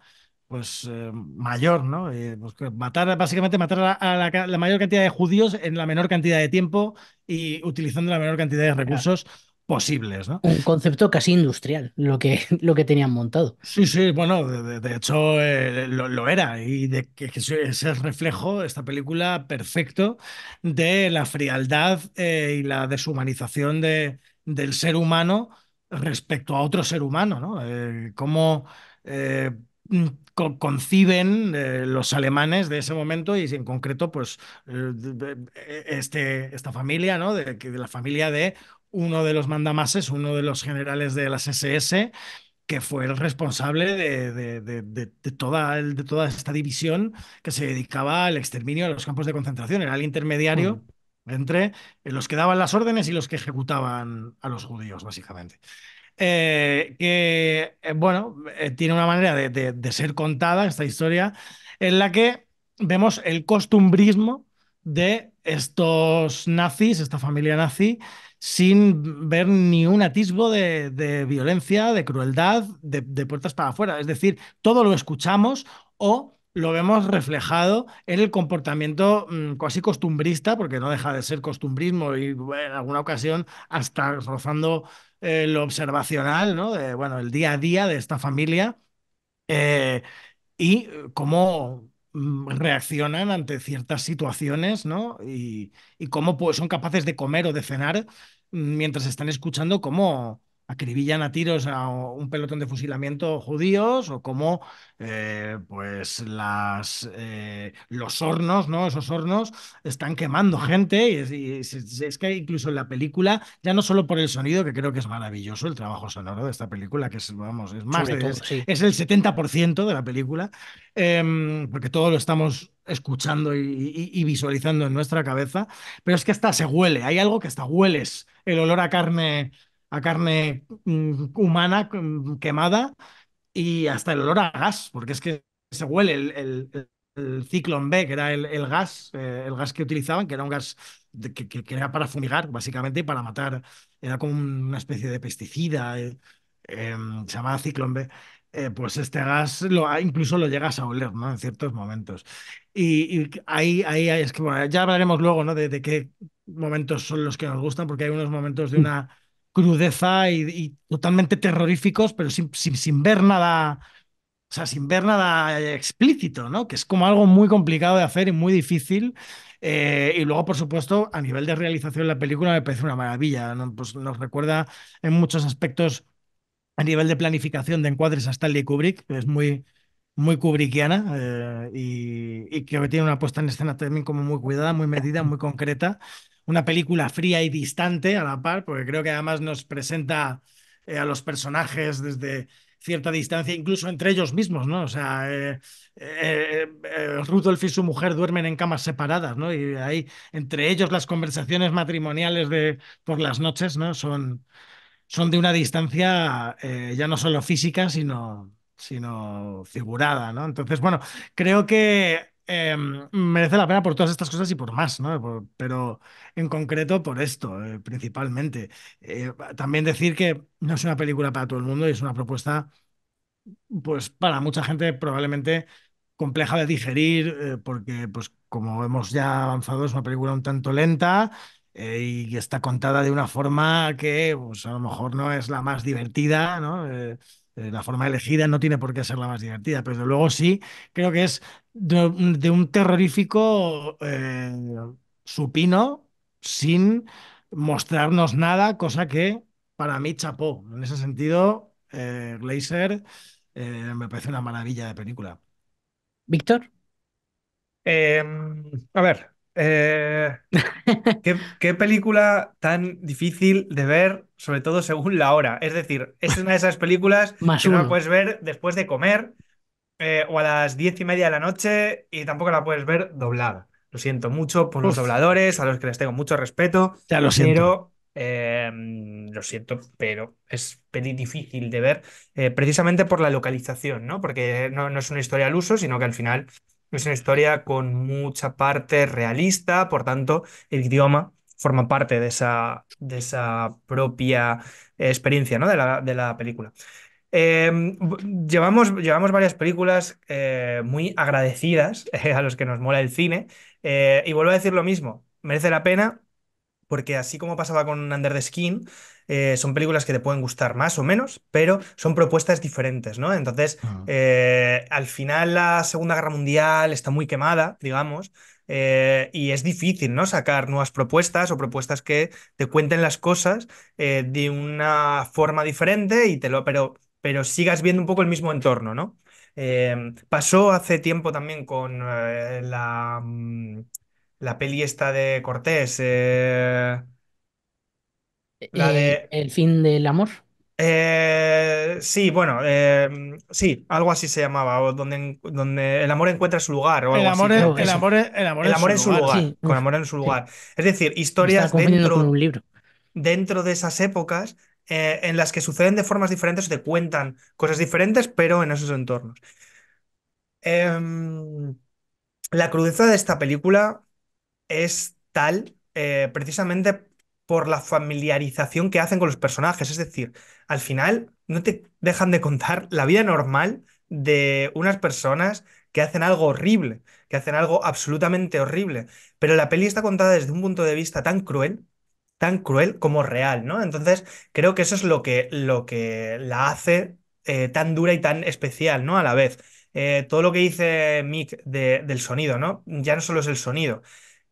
pues eh, mayor, ¿no? Pues, matar, básicamente matar a, la, mayor cantidad de judíos en la menor cantidad de tiempo y utilizando la menor cantidad de recursos posibles. ¿no? Un concepto casi industrial, lo que, lo que tenían montado. Sí, sí, bueno, de, hecho eh, lo, era y de que el reflejo, esta película perfecto de la frialdad eh, y la deshumanización de, del ser humano respecto a otro ser humano, ¿no? Eh, cómo conciben los alemanes de ese momento y en concreto pues e, este, esta familia, ¿no? De, de la familia de uno de los mandamases, uno de los generales de las SS, que fue el responsable de, de, toda, esta división que se dedicaba al exterminio de los campos de concentración. Era el intermediario entre los que daban las órdenes y los que ejecutaban a los judíos, básicamente. Eh, que, eh, bueno, eh, tiene una manera de ser contada esta historia en la que vemos el costumbrismo de estos nazis, esta familia nazi, sin ver ni un atisbo de, violencia, de crueldad, de, puertas para afuera. Es decir, todo lo escuchamos o lo vemos reflejado en el comportamiento mm, casi costumbrista, porque no deja de ser costumbrismo y en alguna ocasión hasta rozando eh, lo observacional, ¿no? De, bueno, el día a día de esta familia eh, y cómo Mm, reaccionan ante ciertas situaciones, ¿no? Y, cómo pues, son capaces de comer o de cenar mm, mientras están escuchando cómo, acribillan a tiros a un pelotón de fusilamiento judíos o como eh, pues las, eh, los hornos, ¿no? Esos hornos están quemando gente y, es, que incluso en la película, ya no solo por el sonido, que creo que es maravilloso el trabajo sonoro de esta película, que es, vamos, más, es, el 70% de la película, em, porque todo lo estamos escuchando y, y, visualizando en nuestra cabeza, pero es que hasta se huele, hay algo que hasta hueles, el olor a carne a carne mm, humana mm, quemada y hasta el olor a gas, porque es que se huele el, el, el ciclón B, que era el, el gas, eh, el gas que utilizaban, que era un gas que, que, era para fumigar, básicamente, y para matar, era como una especie de pesticida, eh, em, se llamaba ciclón B. Eh, pues este gas lo, ah, incluso lo llegas a oler ¿no? en ciertos momentos. Y, ahí, ahí es que, ya hablaremos luego ¿no? de, de qué momentos son los que nos gustan, porque hay unos momentos de mm. una crudeza y, totalmente terroríficos, pero sin, sin, ver nada, o sea, sin ver nada explícito, ¿no? Que es como algo muy complicado de hacer y muy difícil. Eh, y luego, por supuesto, a nivel de realización la película me parece una maravilla. ¿no? Pues nos recuerda en muchos aspectos a nivel de planificación de encuadres a Stanley Kubrick, que es muy, muy kubrickiana eh, y, y, que tiene una puesta en escena también como muy cuidada, muy medida, muy concreta una película fría y distante a la par, porque creo que además nos presenta eh, a los personajes desde cierta distancia, incluso entre ellos mismos, ¿no? O sea, eh, eh, Rudolf y su mujer duermen en camas separadas, ¿no? Y ahí, entre ellos, las conversaciones matrimoniales de, por las noches, ¿no? Son, son de una distancia ya no solo física, sino, sino figurada, ¿no? Entonces, bueno, creo que Em, merece la pena por todas estas cosas y por más, ¿no? pero en concreto por esto, eh, principalmente. Eh, también decir que no es una película para todo el mundo y es una propuesta, pues para mucha gente probablemente compleja de digerir, eh, porque, pues como hemos ya avanzado, es una película un tanto lenta, y está contada de una forma que pues, a lo mejor no es la más divertida, ¿no? Eh, la forma elegida no tiene por qué ser la más divertida, pero desde luego sí, creo que es de, un terrorífico eh, supino sin mostrarnos nada, cosa que para mí chapó. En ese sentido, eh, Glazer me parece una maravilla de película. Víctor. Em, a ver, ¿qué película tan difícil de ver sobre todo según la hora. Es decir, es una de esas películas que no la puedes ver después de comer eh, o a las diez y media de la noche y tampoco la puedes ver doblada. Lo siento mucho por los dobladores, a los que les tengo mucho respeto. lo siento. Pero, eh, lo siento, pero es difícil de ver eh, precisamente por la localización, ¿no? Porque no es una historia al uso, sino que al final es una historia con mucha parte realista, por tanto, el idioma forma parte de esa, de esa propia experiencia ¿no? de, la, película. Em, llevamos, llevamos varias películas eh, muy agradecidas a los que nos mola el cine eh, y vuelvo a decir lo mismo, merece la pena porque así como pasaba con Under the Skin, eh, son películas que te pueden gustar más o menos, pero son propuestas diferentes, ¿no? Entonces, al final la Segunda Guerra Mundial está muy quemada, digamos, eh, y es difícil, ¿no? Sacar nuevas propuestas o propuestas que te cuenten las cosas eh, de una forma diferente y te lo, pero, pero sigas viendo un poco el mismo entorno, ¿no? Em, pasó hace tiempo también con eh, la, mm, la peli esta de Cortés. E, la de... El fin del amor. Eh, sí, bueno, eh, sí, algo así se llamaba, donde, donde el amor encuentra su lugar. el, amor el, amor amor en su lugar, con amor en su lugar. Es decir, historias dentro, un libro. dentro de esas épocas eh, en las que suceden de formas diferentes o te cuentan cosas diferentes, pero en esos entornos. Em, la crudeza de esta película es tal precisamente por la familiarización que hacen con los personajes. Es decir, al final no te dejan de contar la vida normal de unas personas que hacen algo horrible, que hacen algo absolutamente horrible. Pero la peli está contada desde un punto de vista tan cruel, tan cruel como real, ¿no? Entonces, creo que eso es lo que, lo que la hace eh, tan dura y tan especial, ¿no? A la vez. Eh, todo lo que dice Mick del sonido, ¿no? Ya no solo es el sonido.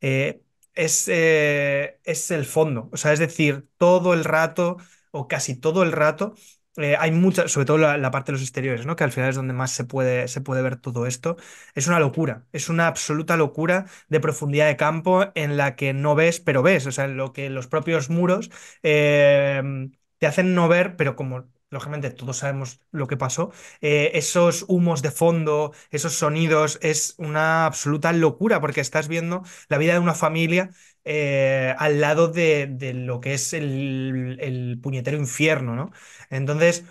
Eh, es, eh, es el fondo. O sea, es decir, todo el rato o casi todo el rato eh, hay mucha, sobre todo la, parte de los exteriores, ¿no? Que al final es donde más se puede, se puede ver todo esto. Es una locura, es una absoluta locura de profundidad de campo en la que no ves, pero ves. O sea, lo que los propios muros eh, te hacen no ver, pero como lógicamente todos sabemos lo que pasó, eh, esos humos de fondo, esos sonidos, es una absoluta locura porque estás viendo la vida de una familia eh, al lado de, lo que es el, puñetero infierno, ¿no? Entonces,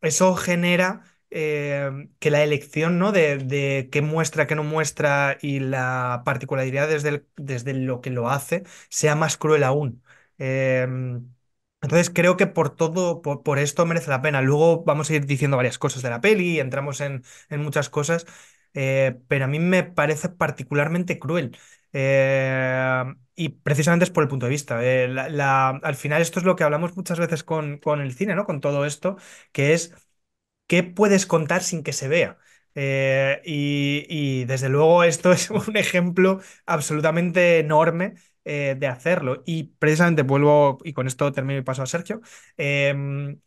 eso genera... Eh, que la elección ¿no? de, de, qué muestra, qué no muestra y la particularidad desde, desde lo que lo hace sea más cruel aún. Entonces creo que por todo, por, esto merece la pena. Luego vamos a ir diciendo varias cosas de la peli, entramos en, muchas cosas, eh, pero a mí me parece particularmente cruel. Eh, y precisamente es por el punto de vista. Eh, al final esto es lo que hablamos muchas veces con, con el cine, ¿no? Con todo esto, que es qué puedes contar sin que se vea. Eh, y, desde luego esto es un ejemplo absolutamente enorme eh, de hacerlo. Y precisamente vuelvo, y con esto termino y paso a Sergio, em,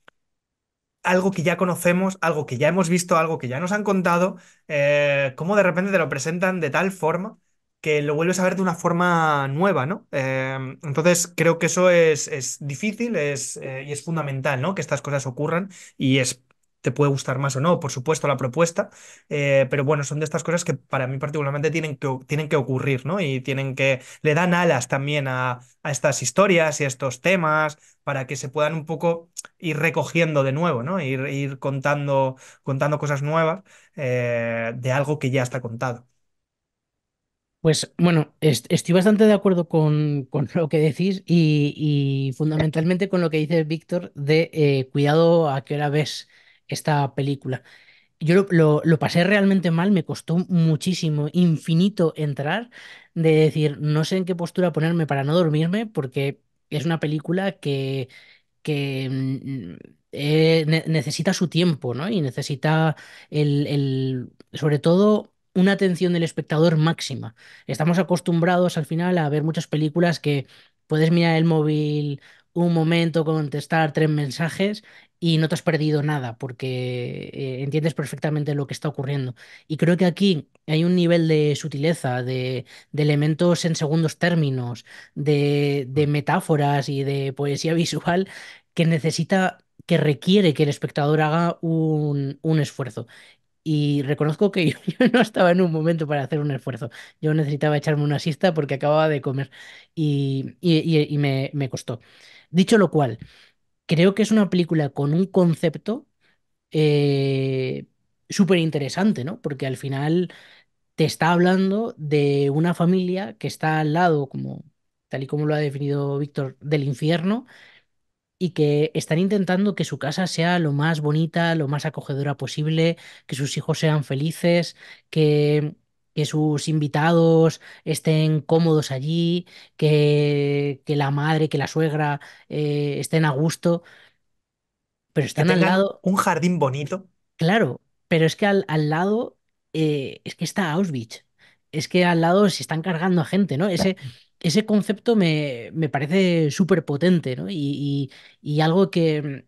algo que ya conocemos, algo que ya hemos visto, algo que ya nos han contado, eh, cómo de repente te lo presentan de tal forma que lo vuelves a ver de una forma nueva, ¿no? Em, entonces creo que eso es, difícil es, y es fundamental, ¿no? Que estas cosas ocurran y es te puede gustar más o no, por supuesto, la propuesta, eh, pero bueno, son de estas cosas que para mí particularmente tienen que, tienen que ocurrir, ¿no? Y tienen que, le dan alas también a, estas historias y a estos temas para que se puedan un poco ir recogiendo de nuevo, ¿no? Ir, ir contando, contando cosas nuevas eh, de algo que ya está contado. Pues bueno, estoy bastante de acuerdo con, con lo que decís y, fundamentalmente con lo que dice Víctor de eh, cuidado a qué hora ves esta película. Yo lo, pasé realmente mal, me costó muchísimo, infinito entrar, de decir, no sé en qué postura ponerme para no dormirme, porque es una película que, que mm, eh, necesita su tiempo, ¿no? Y necesita el, sobre todo una atención del espectador máxima. Estamos acostumbrados al final a ver muchas películas que puedes mirar el móvil un momento, contestar tres mensajes y no te has perdido nada porque eh, entiendes perfectamente lo que está ocurriendo. Y creo que aquí hay un nivel de sutileza, de, elementos en segundos términos, de, metáforas y de poesía visual que necesita que requiere que el espectador haga un, un, esfuerzo. Y reconozco que yo, no estaba en un momento para hacer un esfuerzo. Yo necesitaba echarme una siesta porque acababa de comer y, me, costó. Dicho lo cual, creo que es una película con un concepto eh, súper interesante, ¿no? Porque al final te está hablando de una familia que está al lado, como tal y como lo ha definido Víctor, del infierno y que están intentando que su casa sea lo más bonita, lo más acogedora posible, que sus hijos sean felices, que que sus invitados estén cómodos allí, que, que la madre, que la suegra eh, estén a gusto, pero están al lado... Un jardín bonito. Claro, pero es que al, lado eh, es que está Auschwitz, es que al lado se están cargando a gente, ¿no? Ese, ese concepto me, parece súper potente, ¿no? Y, algo que,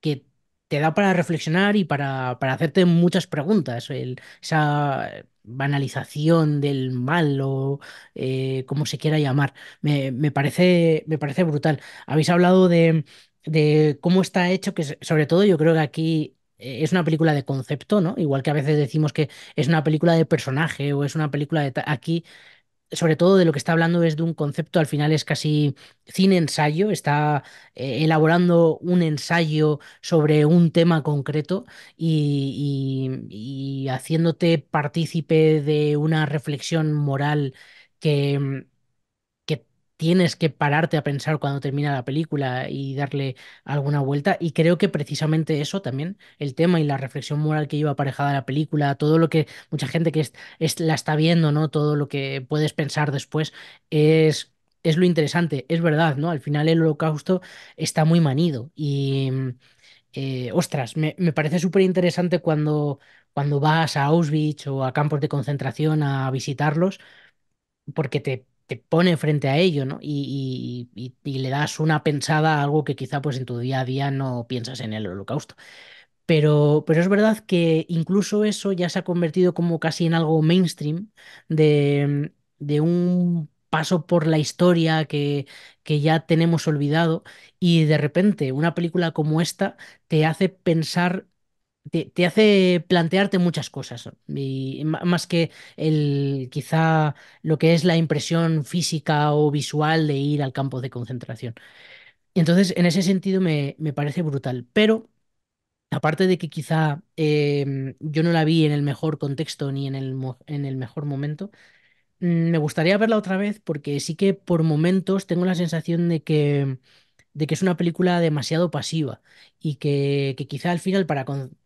que, te da para reflexionar y para, hacerte muchas preguntas. esa banalización del mal o eh, como se quiera llamar. Me, parece, me parece brutal. Habéis hablado de, de cómo está hecho, que sobre todo yo creo que aquí eh, es una película de concepto, ¿no? Igual que a veces decimos que es una película de personaje o es una película de... Aquí sobre todo de lo que está hablando es de un concepto, al final es casi sin ensayo, está eh, elaborando un ensayo sobre un tema concreto y haciéndote partícipe de una reflexión moral que mm, tienes que pararte a pensar cuando termina la película y darle alguna vuelta. Y creo que precisamente eso también, el tema y la reflexión moral que iba aparejada a la película, todo lo que mucha gente que es, la está viendo, ¿no? Todo lo que puedes pensar después es... Es lo interesante, es verdad, ¿no? Al final el holocausto está muy manido y, eh, ostras, me, parece súper interesante cuando, cuando vas a Auschwitz o a campos de concentración a visitarlos, porque te te pone frente a ello, ¿no? Y, le das una pensada a algo que quizá pues en tu día a día no piensas en el holocausto. Pero, es verdad que incluso eso ya se ha convertido como casi en algo mainstream de, de un paso por la historia que, que ya tenemos olvidado y de repente una película como esta te hace pensar te, hace plantearte muchas cosas. más que el, quizá lo que es la impresión física o visual de ir al campo de concentración. entonces, en ese sentido, me, parece brutal. Pero aparte de que quizá em, yo no la vi en el mejor contexto ni en el, en el, mejor momento, mm, me gustaría verla otra vez porque sí que por momentos tengo la sensación de que, de que es una película demasiado pasiva y que, quizá al final para,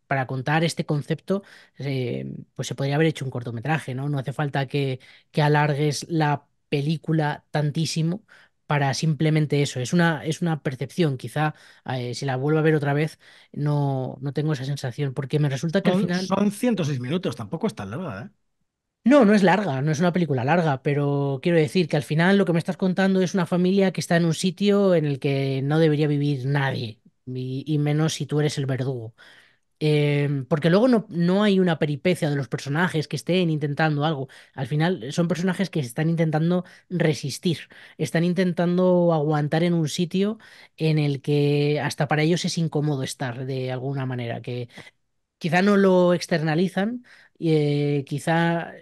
para contar este concepto, eh, pues se podría haber hecho un cortometraje, ¿no? No hace falta que, alargues la película tantísimo para simplemente eso. Es una, es una percepción. Quizá eh, si la vuelvo a ver otra vez, no, no tengo esa sensación. Porque me resulta que al final. Son 106 minutos, tampoco es tan larga, ¿eh? No, no es larga, no es una película larga, pero quiero decir que al final lo que me estás contando es una familia que está en un sitio en el que no debería vivir nadie, y, y menos si tú eres el verdugo. Em, porque luego no, hay una peripecia de los personajes que estén intentando algo. Al final eh, son personajes que están intentando resistir, están intentando aguantar en un sitio en el que hasta para ellos es incómodo estar de alguna manera, que quizá no lo externalizan, y eh, quizá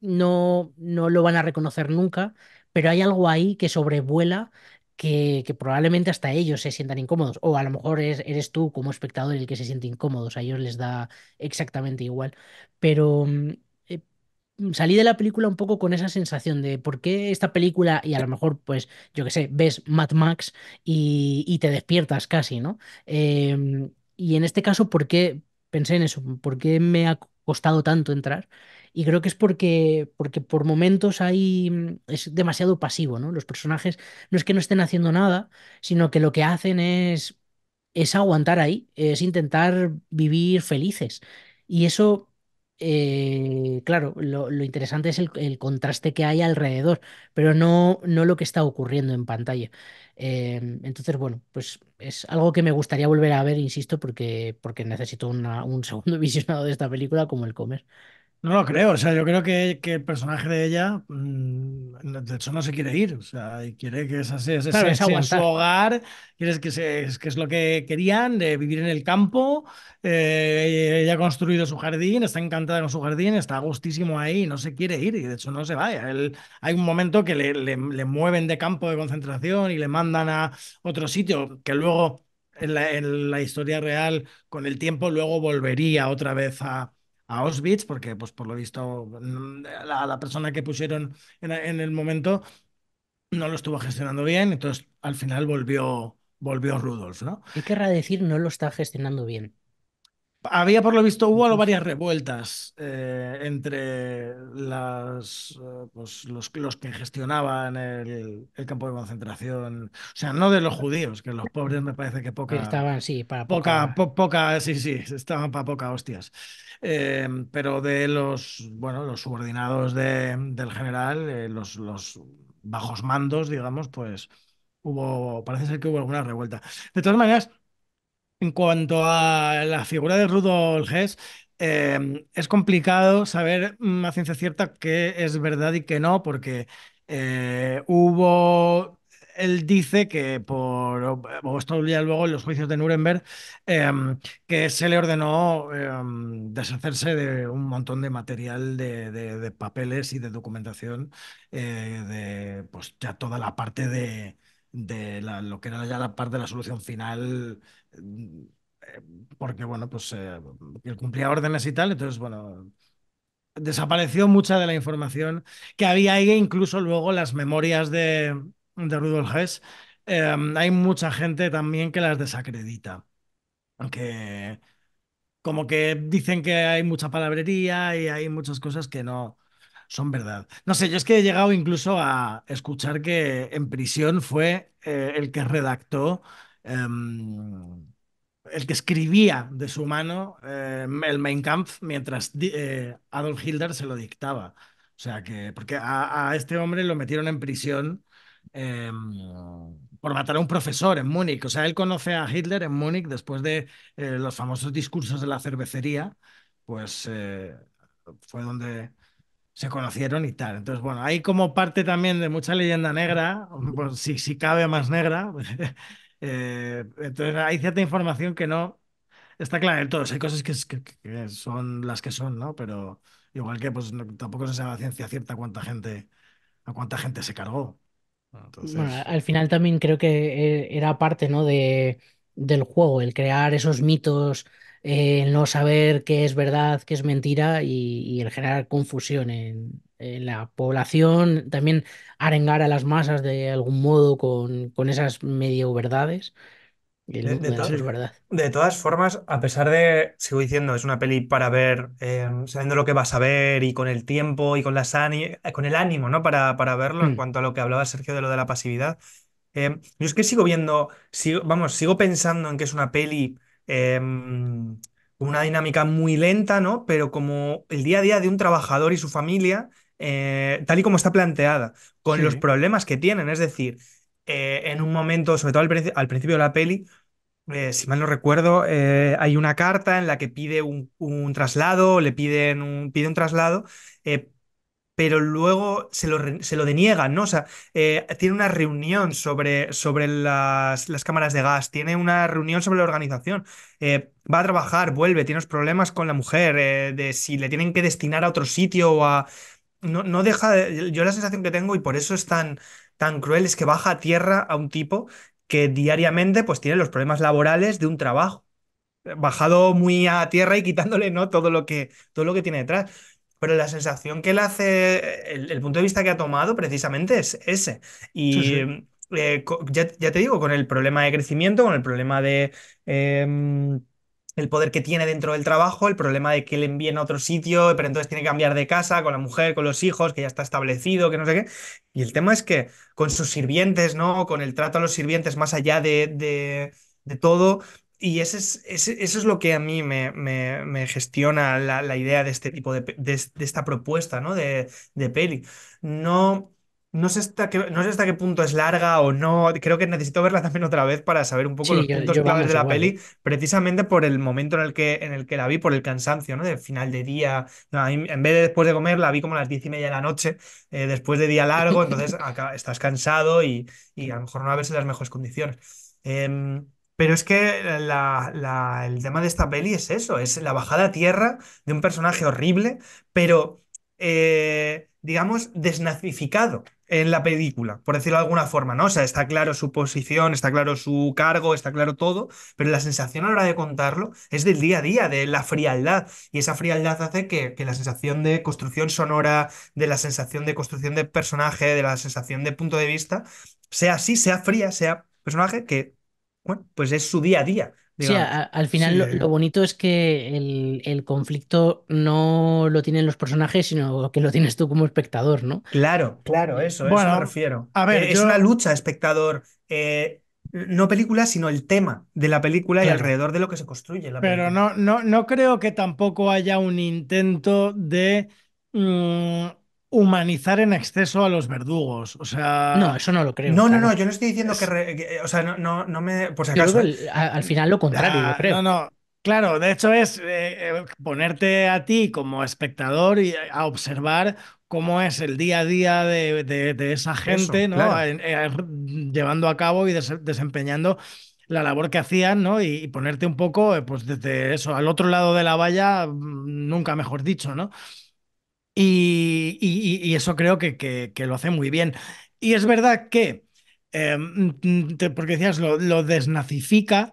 no, no lo van a reconocer nunca, pero hay algo ahí que sobrevuela que, probablemente hasta ellos se sientan incómodos, o a lo mejor eres, tú como espectador el que se siente incómodo, o a ellos les da exactamente igual, pero mm, eh, mm, salí de la película un poco con esa sensación de por qué esta película, y a lo mejor, pues, yo qué sé, ves Mad Max y, te despiertas casi, ¿no? Em, y en este caso, ¿por qué? Pensé en eso, ¿por qué me ha costado tanto entrar? Y creo que es porque, porque por momentos hay, mm, es demasiado pasivo, ¿no? Los personajes no es que no estén haciendo nada, sino que lo que hacen es, es aguantar ahí, es intentar vivir felices. Y eso eh, claro, lo, lo, interesante es el, el, contraste que hay alrededor, pero no, no lo que está ocurriendo en pantalla. Em, entonces, bueno, pues es algo que me gustaría volver a ver, insisto, porque, porque necesito un segundo visionado de esta película como el comer. No lo creo, o sea, yo creo que, que el personaje de ella, mm, de hecho, no se quiere ir, o sea, y quiere que se, es en su hogar, quiere que, es, que es lo que querían, de vivir en el campo, eh, ella ha construido su jardín, está encantada con su jardín, está gustísimo ahí, no se quiere ir, y de hecho no se vaya. Él, hay un momento que le, le, mueven de campo de concentración y le mandan a otro sitio, que luego en la historia real, con el tiempo, luego volvería otra vez a a Auschwitz, porque pues por lo visto mm, la, la persona que pusieron en, el momento no lo estuvo gestionando bien, entonces al final volvió, volvió Rudolf, ¿no? ¿Qué querrá decir no lo está gestionando bien? Había, por lo visto, hubo varias revueltas eh, entre eh, pues, los, que gestionaban el, campo de concentración, o sea, no de los judíos, que los pobres me parece que poca... Estaban, sí, para poca... Poca, sí, sí, estaban para poca hostias. Em, pero de los, bueno, los subordinados del general, eh, los, los bajos mandos, digamos, pues hubo, parece ser que hubo alguna revuelta. De todas maneras... En cuanto a la figura de Rudolf Hess, em, es complicado saber mm, a ciencia cierta qué es verdad y qué no, porque eh, hubo. Él dice que por. O esto luego en los juicios de Nuremberg, em, que se le ordenó em, deshacerse de un montón de material de, papeles y de documentación, eh, de pues ya toda la parte de, lo que era ya la parte de la solución final eh, porque bueno, pues eh, él cumplía órdenes y tal, entonces bueno, desapareció mucha de la información que había ahí, e incluso luego las memorias de, Rudolf Hess, em, hay mucha gente también que las desacredita, aunque como que dicen que hay mucha palabrería y hay muchas cosas que no son verdad. No sé, yo es que he llegado incluso a escuchar que en prisión fue eh, el que redactó Em, el que escribía de su mano em, el Mein Kampf mientras eh, Adolf Hitler se lo dictaba. O sea que, porque a, este hombre lo metieron en prisión em, por matar a un profesor en Múnich. O sea, él conoce a Hitler en Múnich después de eh, los famosos discursos de la cervecería, pues eh, fue donde se conocieron y tal. Entonces, bueno, hay como parte también de mucha leyenda negra, pues, si, si cabe más negra, Eh, entonces hay cierta información que no está clara del todo. hay cosas que, son las que son, ¿no? Pero igual que pues tampoco se sabe la ciencia cierta cuánta gente, a cuánta gente se cargó. al final también creo que eh, era parte, ¿no? De, del juego, el crear esos mitos eh, no saber qué es verdad, qué es mentira y, el generar confusión en, la población, también arengar a las masas de algún modo con, con esas medio verdades. De, todas, formas, a pesar de, sigo diciendo, es una peli para ver, eh, sabiendo lo que vas a ver y con el tiempo y con, las eh, con el ánimo, ¿no? Para, para verlo, en hmm. cuanto a lo que hablaba Sergio de lo de la pasividad. yo es que sigo viendo, sigo, vamos, sigo pensando en que es una peli Em, una dinámica muy lenta, ¿no? Pero como el día a día de un trabajador y su familia, eh, tal y como está planteada, con los problemas que tienen, es decir, eh, en un momento, sobre todo al, principio de la peli, eh, si mal no recuerdo, hay una carta en la que pide un, traslado, le piden un, pide un traslado, pero luego se lo, deniegan, ¿no? O sea, eh, tiene una reunión sobre, sobre las, las, cámaras de gas, tiene una reunión sobre la organización, eh, va a trabajar, vuelve, tiene los problemas con la mujer, eh, de si le tienen que destinar a otro sitio o a... No, no deja, yo la sensación que tengo y por eso es tan, tan cruel es que baja a tierra a un tipo que diariamente pues tiene los problemas laborales de un trabajo, bajado muy a tierra y quitándole, ¿no? Todo lo que, todo lo que tiene detrás pero la sensación que él hace, el, punto de vista que ha tomado precisamente es ese. Y eh, ya, te digo, con el problema de crecimiento, con el problema de... Em, el poder que tiene dentro del trabajo, el problema de que le envíen a otro sitio, pero entonces tiene que cambiar de casa con la mujer, con los hijos, que ya está establecido, que no sé qué. Y el tema es que con sus sirvientes, ¿no? Con el trato a los sirvientes, más allá de, de, de todo, y ese es, eso es lo que a mí me, me, gestiona la, idea de este tipo de, esta propuesta, ¿no? De, peli. No, no sé, hasta qué, no sé hasta qué punto es larga o no. Creo que necesito verla también otra vez para saber un poco los puntos claves de la peli, ¿eh? precisamente por el momento en el que, en el que la vi, por el cansancio, ¿no? De final de día. en vez de después de comer, la vi como a las diez y media de la noche, eh, después de día largo, entonces estás cansado y, y, a lo mejor no a ves en las mejores condiciones. Em, pero es que el tema de esta peli es eso, es la bajada a tierra de un personaje horrible, pero, eh, digamos, desnazificado en la película, por decirlo de alguna forma, ¿no? O sea, está claro su posición, está claro su cargo, está claro todo, pero la sensación a la hora de contarlo es del día a día, de la frialdad, y esa frialdad hace que la sensación de construcción sonora, de la sensación de construcción de personaje, de la sensación de punto de vista, sea así, sea fría, sea personaje que pues es su día a día. Sí, al final Lo, bonito es que el, conflicto no lo tienen los personajes, sino que lo tienes tú como espectador, ¿no? Claro, claro, eso, eso me refiero. A ver, eh, es una lucha espectador. Eh, no película, sino el tema de la película y alrededor de lo que se construye. La Pero no, no, no creo que tampoco haya un intento de mm, humanizar en exceso a los verdugos. O sea. No, eso no lo creo. No, no, no. Yo no estoy diciendo que, o sea, no, no, me. Por acaso. al final lo contrario, ah, creo. No, no. Claro, de hecho es eh, eh, ponerte a ti como espectador y a observar cómo es el día a día de, de, esa gente, ¿no? Eh, llevando a cabo y desempeñando la labor que hacían, ¿no? Y, y, ponerte un poco, pues desde eso, al otro lado de la valla, mm, nunca mejor dicho, ¿no? Y, eso creo que, lo hace muy bien. Y es verdad que, eh, mm, porque decías, lo, desnacifica desnazifica.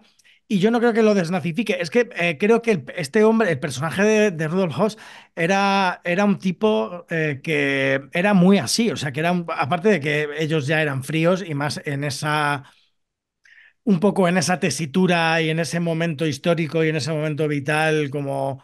Y yo no creo que lo desnazifique. Es que eh, creo que este hombre, el personaje de, Rudolf Hoss, era, era un tipo eh, que era muy así. O sea, que era, aparte de que ellos ya eran fríos y más en esa, un poco en esa tesitura y en ese momento histórico y en ese momento vital como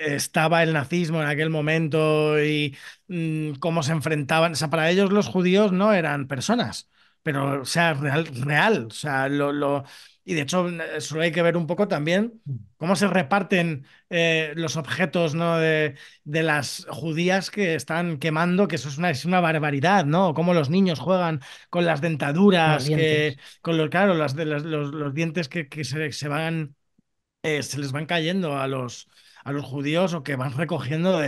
estaba el nazismo en aquel momento y mm, cómo se enfrentaban. O sea, para ellos los judíos no eran personas, pero o sea, real, O sea, lo, Y de hecho, mm, eh, solo hay que ver un poco también mm. cómo se reparten eh, los objetos ¿no? de, las judías que están quemando, que eso es una, es una barbaridad, ¿no? Cómo los niños juegan con las dentaduras, con los, claro, las, de, los, dientes que, se, van, eh, se les van cayendo a los, a los judíos o que van recogiendo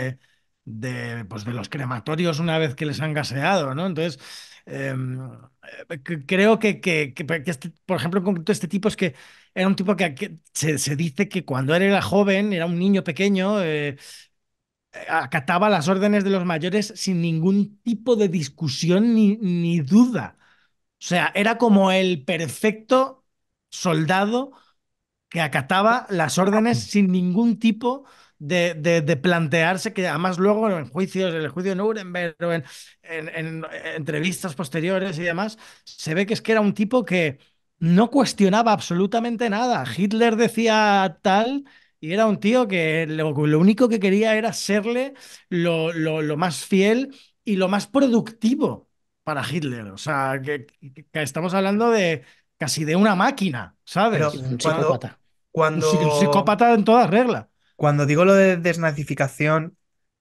pues, de, los crematorios una vez que les han gaseado, ¿no? Entonces, em, eh, creo que, este, por ejemplo, en concreto este tipo es que era un tipo que, se, dice que cuando era joven, era un niño pequeño, eh, eh, acataba las órdenes de los mayores sin ningún tipo de discusión ni, ni duda. O sea, era como el perfecto soldado que acataba las órdenes sin ningún tipo de, plantearse que además luego en juicios, en el juicio de Nuremberg, o en, en, entrevistas posteriores y demás, se ve que es que era un tipo que no cuestionaba absolutamente nada. Hitler decía tal y era un tío que lo, único que quería era serle lo, lo, más fiel y lo más productivo para Hitler. O sea, que, estamos hablando de casi de una máquina, ¿sabes? un un psicópata en toda regla. Cuando digo lo de desnazificación,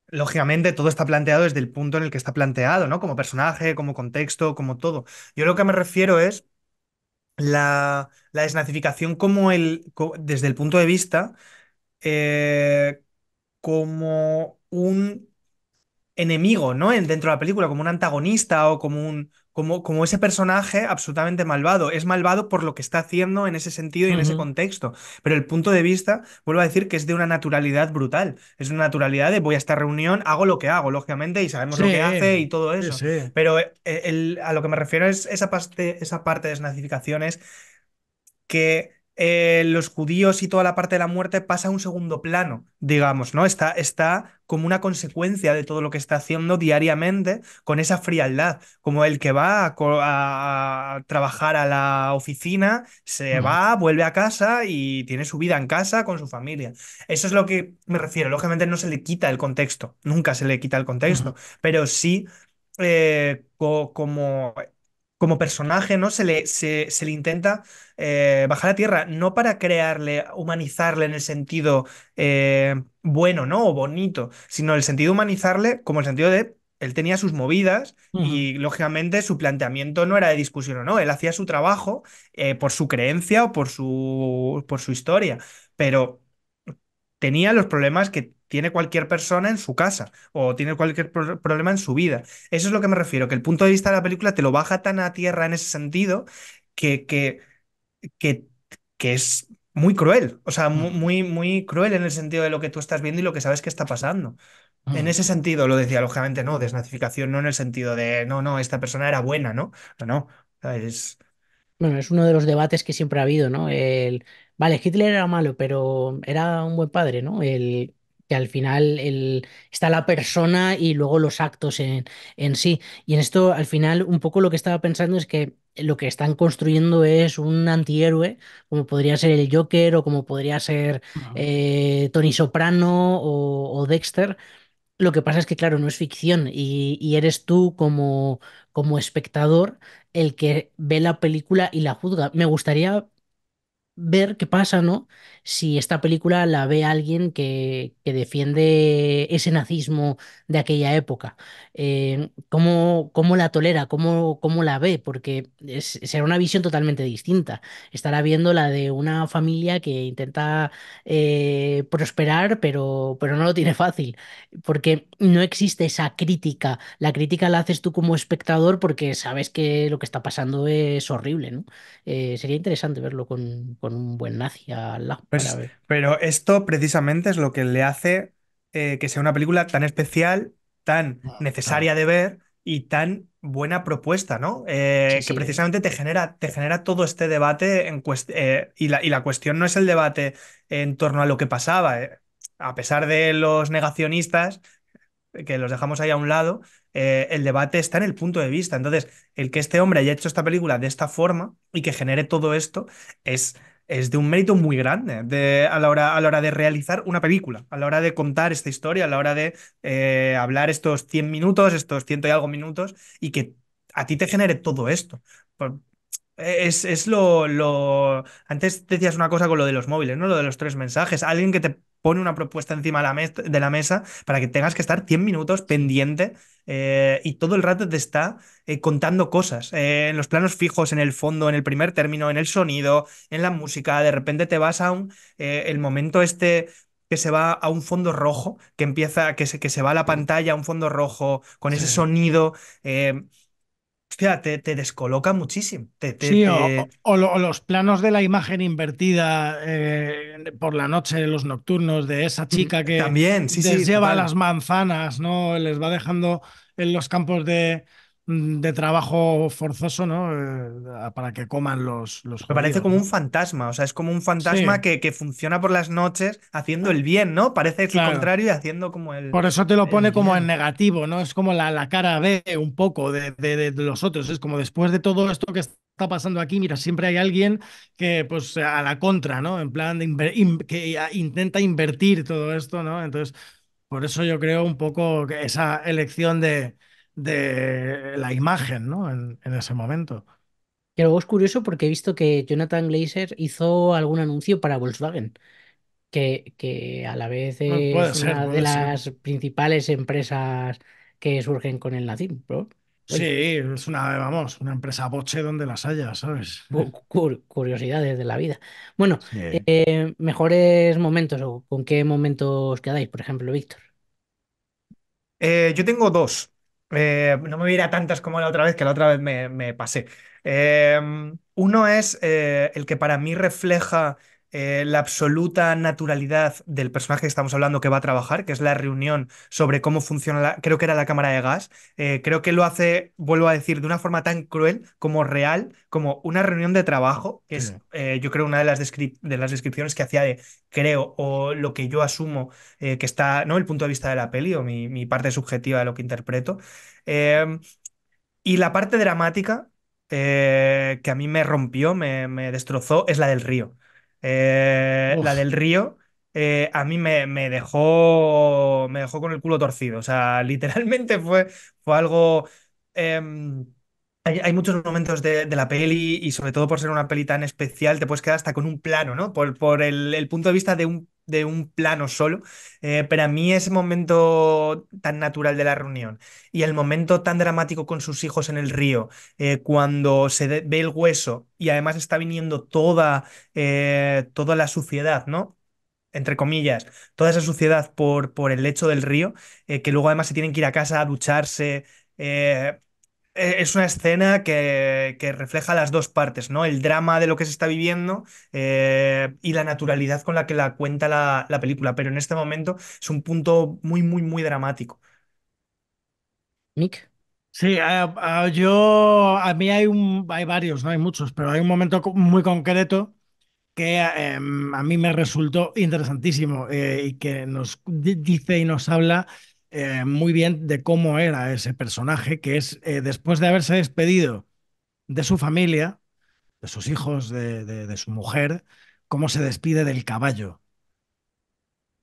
lógicamente todo está planteado desde el punto en el que está planteado, ¿no? Como personaje, como contexto, como todo. Yo lo que me refiero es la, la desnazificación como el, desde el punto de vista eh, como un enemigo, ¿no? Dentro de la película, como un antagonista o como un, como, ese personaje absolutamente malvado. Es malvado por lo que está haciendo en ese sentido y en ese contexto. Pero el punto de vista, vuelvo a decir que es de una naturalidad brutal. Es una naturalidad de voy a esta reunión, hago lo que hago, lógicamente, y sabemos lo que hace y todo eso. Pero eh, a lo que me refiero es esa parte, esa parte de las que eh, los judíos y toda la parte de la muerte pasa a un segundo plano, digamos, ¿no? Está, está como una consecuencia de todo lo que está haciendo diariamente con esa frialdad, como el que va a, trabajar a la oficina, se va, vuelve a casa y tiene su vida en casa con su familia. Eso es lo que me refiero. Lógicamente no se le quita el contexto, nunca se le quita el contexto, pero sí eh, como como personaje, ¿no? Se le, se, le intenta eh, bajar a tierra, no para crearle, humanizarle en el sentido eh, bueno, ¿no? O bonito, sino el sentido humanizarle como el sentido de él tenía sus movidas y lógicamente su planteamiento no era de discusión o no, él hacía su trabajo eh, por su creencia o por su, por su historia, pero tenía los problemas que tiene cualquier persona en su casa o tiene cualquier problema en su vida. Eso es lo que me refiero, que el punto de vista de la película te lo baja tan a tierra en ese sentido que, que, que, es muy cruel, o sea, mm. muy, muy, cruel en el sentido de lo que tú estás viendo y lo que sabes que está pasando. En mm. ese sentido, lo decía, lógicamente, no, desnazificación, no en el sentido de, no, no, esta persona era buena, ¿no? No, es... Bueno, es uno de los debates que siempre ha habido, ¿no? El, vale, Hitler era malo, pero era un buen padre, ¿no? El, al final está la persona y luego los actos en, sí. Y en esto, al final, un poco lo que estaba pensando es que lo que están construyendo es un antihéroe, como podría ser el Joker o como podría ser eh, Tony Soprano o, Dexter. Lo que pasa es que, claro, no es ficción y, eres tú como, como espectador el que ve la película y la juzga. Me gustaría ver qué pasa, ¿no? si esta película la ve alguien que, defiende ese nazismo de aquella época. Eh, ¿cómo, la tolera? ¿Cómo, cómo la ve? Porque será una visión totalmente distinta. Estará viendo la de una familia que intenta eh, prosperar, pero, pero no lo tiene fácil, porque no existe esa crítica. La crítica la haces tú como espectador porque sabes que lo que está pasando es horrible, ¿no? Eh, sería interesante verlo con, con un buen nazi al lado. Pues, pero esto precisamente es lo que le hace eh, que sea una película tan especial, tan ah, necesaria de ver y tan buena propuesta, ¿no? Eh, que precisamente te genera, te genera todo este debate eh, y, la, y, la, cuestión no es el debate en torno a lo que pasaba. A pesar de los negacionistas, que los dejamos ahí a un lado, el debate está en el punto de vista. Entonces, el que este hombre haya hecho esta película de esta forma y que genere todo esto es es de un mérito muy grande de, a, la hora, a la hora de realizar una película, a la hora de contar esta historia, a la hora de eh, hablar estos 100 minutos, estos ciento y algo minutos, y que a ti te genere todo esto. es, lo, lo, Antes decías una cosa con lo de los móviles, ¿no? Lo de los tres mensajes. Alguien que te pone una propuesta encima de la, mesa para que tengas que estar 100 minutos pendiente eh, y todo el rato te está eh, contando cosas. Eh, en los planos fijos, en el fondo, en el primer término, en el sonido, en la música. De repente te vas a un, el momento este que se va a un fondo rojo, que empieza, que se, que se va a la pantalla, a un fondo rojo, con ese sonido hostia, te, descoloca muchísimo. sí, o, los planos de la imagen invertida eh, por la noche, de los nocturnos, de esa mm, chica que También, les lleva las manzanas, ¿no? Les va dejando en los campos de, Mm, de trabajo forzoso, ¿no? Eh, para que coman los... los Me parece como un fantasma, o sea, es como un fantasma que, que, funciona por las noches haciendo el bien, ¿no? Parece el contrario y haciendo como el... Por eso te lo pone como en negativo, ¿no? Es como la, la cara B un poco de, los otros, es como después de todo esto que está pasando aquí, mira, siempre hay alguien que pues a la contra, ¿no? En plan de que intenta invertir todo esto, ¿no? Entonces, por eso yo creo un poco que esa elección de de la imagen ¿no? en, ese momento. Y luego es curioso porque he visto que Jonathan Glazer hizo algún anuncio para Volkswagen, que, que a la vez es una de las principales empresas que surgen con el latín sí, es una, vamos, una empresa boche donde las haya, ¿sabes? curiosidades de la vida. Bueno, eh, mejores momentos o con qué momentos quedáis, por ejemplo, Víctor. Eh, yo tengo dos. Eh, no me voy tantas como la otra vez, que la otra vez me, pasé. Eh, uno es eh, el que para mí refleja eh, la absoluta naturalidad del personaje que estamos hablando que va a trabajar, que es la reunión sobre cómo funciona, la, creo que era la cámara de gas, eh, creo que lo hace, vuelvo a decir, de una forma tan cruel como real, como una reunión de trabajo, que es eh, yo creo una de las, de las descripciones que hacía de creo o lo que yo asumo que está, ¿no? El punto de vista de la peli o mi, mi parte subjetiva de lo que interpreto. Em, y la parte dramática que a mí me rompió, me destrozó, es la del río. Eh, la del río, eh, a mí me, dejó, me dejó con el culo torcido. O sea, literalmente fue, fue algo... Em, hay, muchos momentos de, la peli y sobre todo por ser una peli tan especial, te puedes quedar hasta con un plano, ¿no? Por, por el, punto de vista de un de un plano solo, eh, pero a mí ese momento tan natural de la reunión y el momento tan dramático con sus hijos en el río, eh, cuando se ve el hueso y además está viniendo toda, eh, toda la suciedad, ¿no? entre comillas, toda esa suciedad por, por el lecho del río, que luego además se tienen que ir a casa a ducharse, eh, es una escena que, que, refleja las dos partes, ¿no? El drama de lo que se está viviendo eh, y la naturalidad con la que la cuenta la, película. Pero en este momento es un punto muy, muy, muy dramático. Nick. Sí, a, eh, yo a mí hay un, hay varios, no hay muchos, pero hay un momento muy concreto que em, a mí me resultó interesantísimo y que nos dice y nos habla eh, muy bien de cómo era ese personaje, que es eh, después de haberse despedido de su familia, de sus hijos, de, su mujer, cómo se despide del caballo.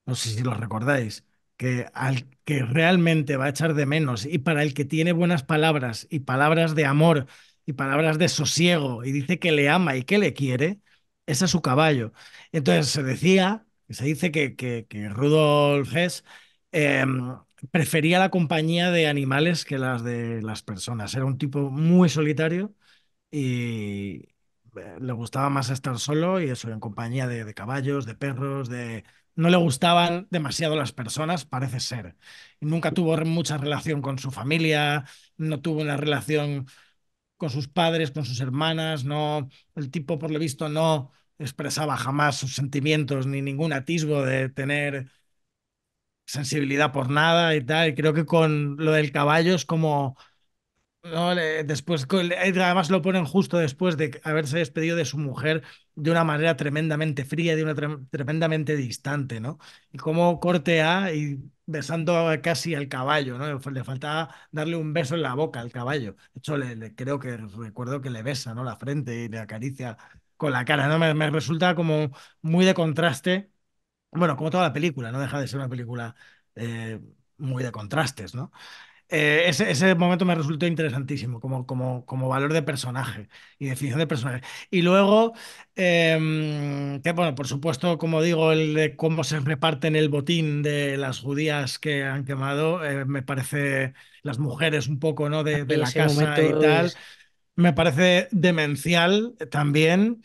No sé si lo recordáis que al que realmente va a echar de menos y para el que tiene buenas palabras y palabras de amor y palabras de sosiego y dice que le ama y que le quiere, ese es su caballo. Entonces se decía, se dice que, que, que Rudolf Hess em, prefería la compañía de animales que las de las personas. Era un tipo muy solitario y eh, le gustaba más estar solo y eso, en compañía de, caballos, de perros, de... No le gustaban demasiado las personas, parece ser. Nunca tuvo mucha relación con su familia, no tuvo una relación con sus padres, con sus hermanas, no... El tipo, por lo visto, no expresaba jamás sus sentimientos ni ningún atisbo de tener sensibilidad por nada y tal. Y creo que con lo del caballo es como... ¿no? Después, eh, además lo ponen justo después de haberse despedido de su mujer de una manera tremendamente fría, de una tremendamente distante, ¿no? Y como corte y besando casi al caballo, ¿no? Le faltaba darle un beso en la boca al caballo. De hecho, creo que recuerdo que le besa, ¿no? La frente y le acaricia con la cara, ¿no? Me, me resulta como muy de contraste bueno, como toda la película, no deja de ser una película eh, muy de contrastes, ¿no? Eh, ese, ese, momento me resultó interesantísimo como, como, como valor de personaje y definición de personaje. Y luego, em, que bueno, por supuesto, como digo, el de cómo se reparten el botín de las judías que han quemado, eh, me parece las mujeres un poco, ¿no? De, la casa y tal. Me parece demencial también.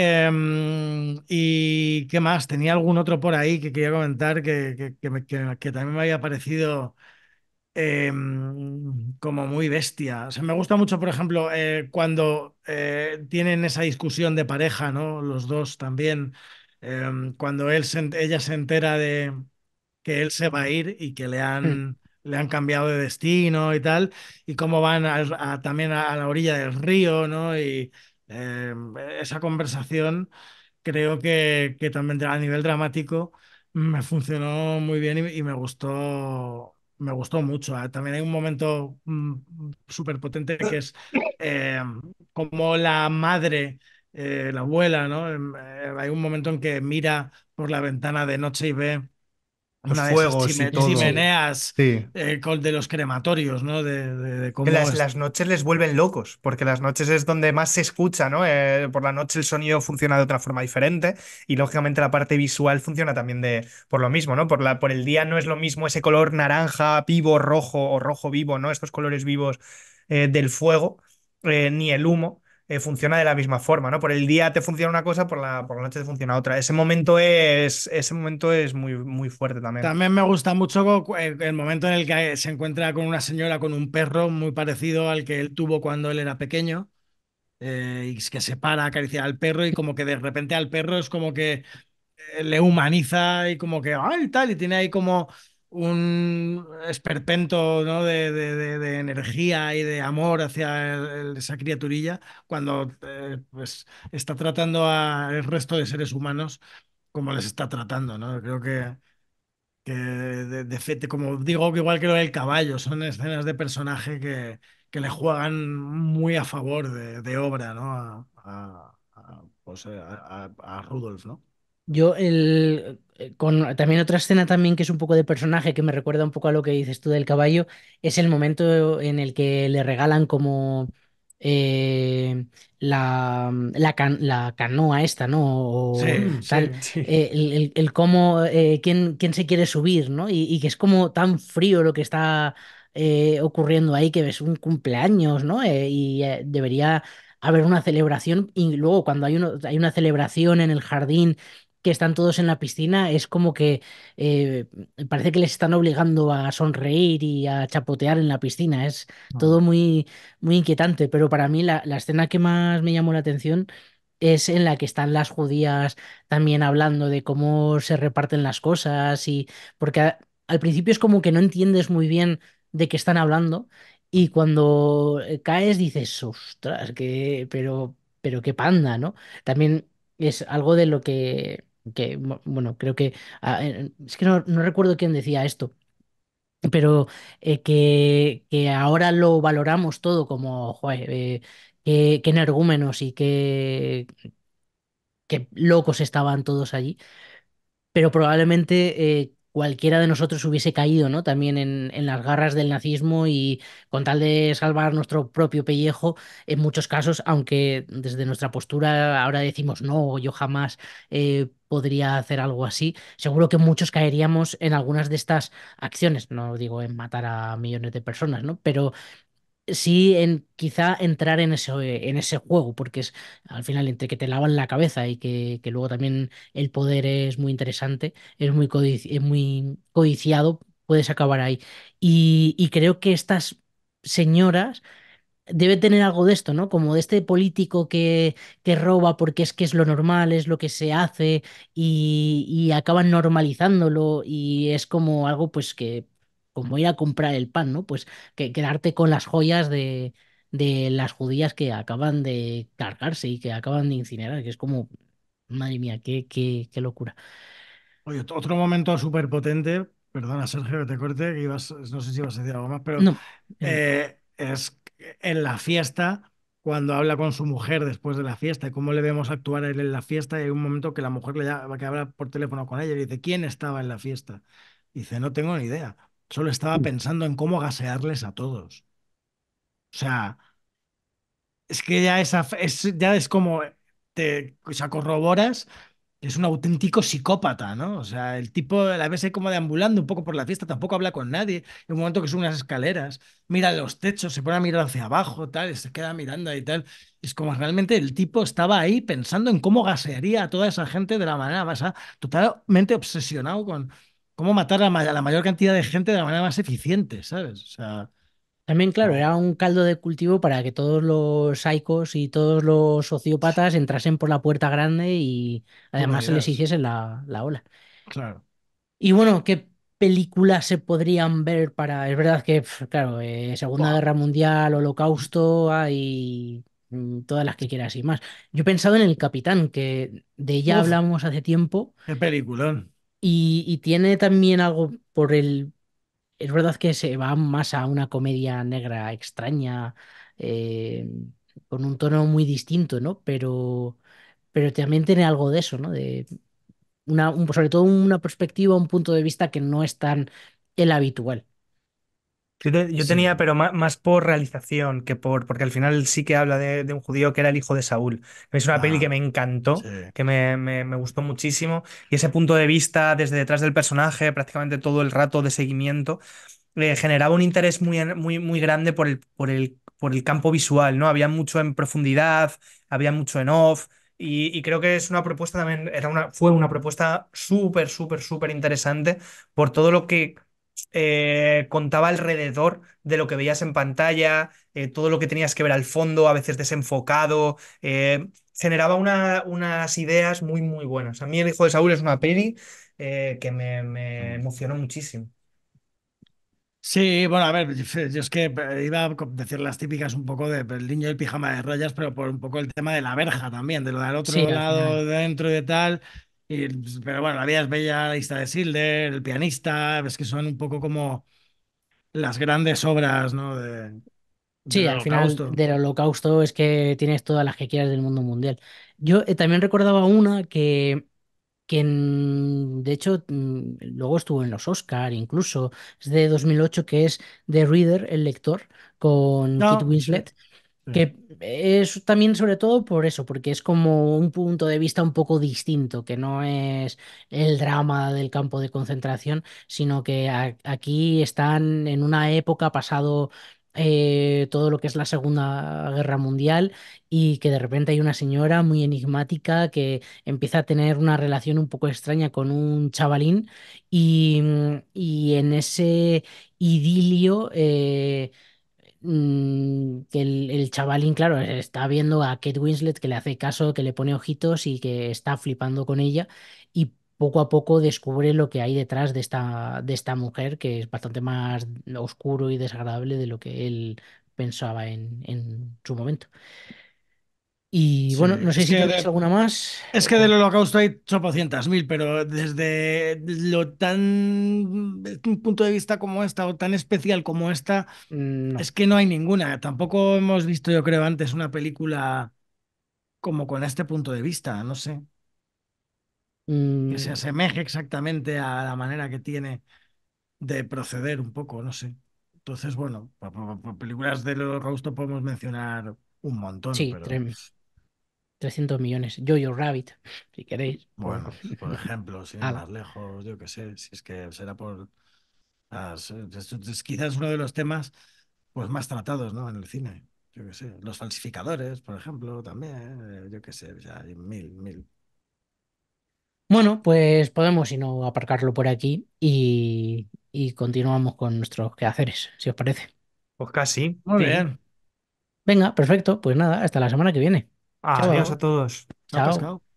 Em, ¿Y qué más? Tenía algún otro por ahí que quería comentar que, que, también me había parecido em, como muy bestia. me gusta mucho, por ejemplo, eh, cuando eh, tienen esa discusión de pareja, ¿no? Los dos también. Em, cuando él ella se entera de que él se va a ir y que le han. Mm. le han cambiado de destino y tal, y cómo van a, también a, a, la orilla del río, ¿no? Y, Em, esa conversación creo que, que, también a nivel dramático me funcionó muy bien y, me gustó. Me gustó mucho. ¿eh? También hay un momento mm, súper potente que es em, como la madre eh, la abuela, ¿no? Em, eh, hay un momento en que mira por la ventana de noche y ve los chimeneas de los crematorios, ¿no? De, las, noches les vuelven locos, porque las noches es donde más se escucha, ¿no? Eh, por la noche el sonido funciona de otra forma diferente y lógicamente la parte visual funciona también de por lo mismo, ¿no? Por, la, por el día no es lo mismo ese color naranja vivo, rojo o rojo vivo, ¿no? Estos colores vivos eh, del fuego, eh, ni el humo eh, funciona de la misma forma, ¿no? Por el día te funciona una cosa, por la, por la noche te funciona otra. Ese momento es, ese momento es muy, muy fuerte también. También me gusta mucho el momento en el que se encuentra con una señora con un perro muy parecido al que él tuvo cuando él era pequeño. Eh, y que se para a acariciar al perro y como que de repente al perro es como que eh, le humaniza y como que, ay, tal, y tiene ahí como un esperpento ¿no? de, energía y de amor hacia esa criaturilla cuando eh, pues, está tratando al resto de seres humanos como les está tratando. ¿no? Creo que, que de, como digo, que igual creo el caballo, son escenas de personaje que, que le juegan muy a favor de, obra ¿no? a, a, a pues, Rudolf. ¿no? Yo, el, eh, con también otra escena también que es un poco de personaje que me recuerda un poco a lo que dices tú del caballo, es el momento en el que le regalan como eh, la, canoa esta, ¿no? O, eh, el, cómo, quién, se quiere subir, ¿no? Y, que es como tan frío lo que está ocurriendo ahí, que es un cumpleaños, ¿no? y debería haber una celebración y luego cuando hay, uno, hay una celebración en el jardín que están todos en la piscina, es como que eh, parece que les están obligando a sonreír y a chapotear en la piscina. Es todo muy, muy inquietante, pero para mí la, escena que más me llamó la atención es en la que están las judías también hablando de cómo se reparten las cosas y porque al principio es como que no entiendes muy bien de qué están hablando y cuando eh, caes dices, ostras, que, pero, pero qué panda, ¿no? También es algo de lo que que, bueno, creo que, ah, es que no, recuerdo quién decía esto, pero eh, que, que, ahora lo valoramos todo como, eh, que energúmenos y que qué, locos estaban todos allí. Pero probablemente eh, cualquiera de nosotros hubiese caído ¿no? también en, las garras del nazismo y con tal de salvar nuestro propio pellejo, en muchos casos, aunque desde nuestra postura ahora decimos no, yo jamás eh, podría hacer algo así, seguro que muchos caeríamos en algunas de estas acciones, no digo en matar a millones de personas, ¿no? pero sí en, quizá entrar en ese, en ese juego, porque es al final entre que te lavan la cabeza y que, luego también el poder es muy interesante, es muy, codiciado, puedes acabar ahí. Y, creo que estas señoras deben tener algo de esto, ¿no? Como de este político que, que roba porque es que es lo normal, es lo que se hace y, y acaban normalizándolo y es como algo pues que como ir a comprar el pan, ¿no? Pues quedarte con las joyas de, las judías que acaban de cargarse y que acaban de incinerar, que es como, madre mía, qué, qué, locura. Oye, otro momento súper potente, perdona Sergio que te corte, que no sé si ibas a decir algo más, pero eh, es en la fiesta, cuando habla con su mujer después de la fiesta, y cómo le vemos actuar él en la fiesta, y hay un momento que la mujer le va que habla por teléfono con ella y dice, ¿quién estaba en la fiesta? dice, no tengo ni idea. Solo estaba mm. pensando en cómo gasearles a todos. O sea, es que ya, esa, es, ya es como, te, o sea, corroboras es un auténtico psicópata, ¿no? O sea, el tipo la ves ahí como deambulando un poco por la fiesta, tampoco habla con nadie. En un momento que sube unas escaleras, mira los techos, se pone a mirar hacia abajo, tal, y se queda mirando y tal. Es como realmente el tipo estaba ahí pensando en cómo gasearía a toda esa gente de la manera más ah, totalmente obsesionado con, cómo matar a, la mayor cantidad de gente de la manera más eficiente, ¿sabes? O sea, También, claro, era un caldo de cultivo para que todos los psicos y todos los sociópatas entrasen por la puerta grande y además se les hiciese la, ola. Claro. Y bueno, ¿qué películas se podrían ver para. Es verdad que, claro, eh, Segunda Guerra Mundial, Holocausto, hay mm, todas las que quieras y más. Yo he pensado en El Capitán, que de ella hablamos hace tiempo. Qué peliculón. Y, tiene también algo por el... Es verdad que se va más a una comedia negra extraña, eh, con un tono muy distinto, ¿no? Pero, pero también tiene algo de eso, ¿no? De una, sobre todo una perspectiva, un punto de vista que no es tan el habitual. Yo, tenía, pero más, por realización que por. Porque al final sí que habla de, un judío que era el hijo de Saúl. Es una peli ah, que me encantó, que me, me, gustó muchísimo. Y ese punto de vista desde detrás del personaje, prácticamente todo el rato de seguimiento, eh, generaba un interés muy, muy, muy grande por el, por, el, por el campo visual, ¿no? Había mucho en profundidad, había mucho en off. Y, creo que es una propuesta también, era una, fue una propuesta súper, súper, súper interesante por todo lo que eh, contaba alrededor de lo que veías en pantalla, eh, todo lo que tenías que ver al fondo, a veces desenfocado, eh, generaba unas ideas muy, muy buenas. A mí El Hijo de Saúl es una peli que me, emocionó muchísimo. Sí, bueno, a ver, yo es que iba a decir las típicas un poco de pues, el niño del pijama de rayas, pero por un poco el tema de la verja también, de lo del otro lado, dentro y de tal. Pues, pero bueno, La vida es bella, la lista de Silder, El pianista, es que son un poco como las grandes obras, ¿no? De, sí, al final del holocausto es que tienes todas las que quieras del mundo mundial. Yo eh, también recordaba una que, de hecho mm, luego estuvo en los Oscar incluso, es de 2008 que es The Reader, el lector, con Winslet. Mm. Que es también sobre todo por eso, porque es como un punto de vista un poco distinto, que no es el drama del campo de concentración, sino que aquí están en una época pasado eh, todo lo que es la Segunda Guerra Mundial y que de repente hay una señora muy enigmática que empieza a tener una relación un poco extraña con un chavalín y, en ese idilio... Eh, Mm, que el, chavalín, claro, está viendo a Kate Winslet que le hace caso, que le pone ojitos y que está flipando con ella y poco a poco descubre lo que hay detrás de esta, de esta mujer, que es bastante más oscuro y desagradable de lo que él pensaba en, en su momento. Y bueno, no sé si tienes alguna más. Es que del holocausto hay 800.000 pero desde lo tan. un punto de vista como esta o tan especial como esta, mm, es que no hay ninguna. Tampoco hemos visto, yo creo, antes una película como con este punto de vista, no sé. Que se mm. asemeje exactamente a la manera que tiene de proceder un poco, no sé. Entonces, bueno, por, películas del holocausto podemos mencionar un montón. Sí, pero... 300 millones. Jojo Rabbit, si queréis. Bueno, por ejemplo, si ir más lejos, yo qué sé, si es que será por... quizás uno de los temas pues más tratados ¿no? en el cine. Yo qué sé. Los falsificadores, por ejemplo, también. Eh, yo qué sé, ya hay mil, mil. Bueno, pues podemos, si no, aparcarlo por aquí y, y continuamos con nuestros quehaceres, si os parece. Pues casi. Muy bien. Venga, perfecto. Pues nada, hasta la semana que viene. Ah, adiós a todos. Chao.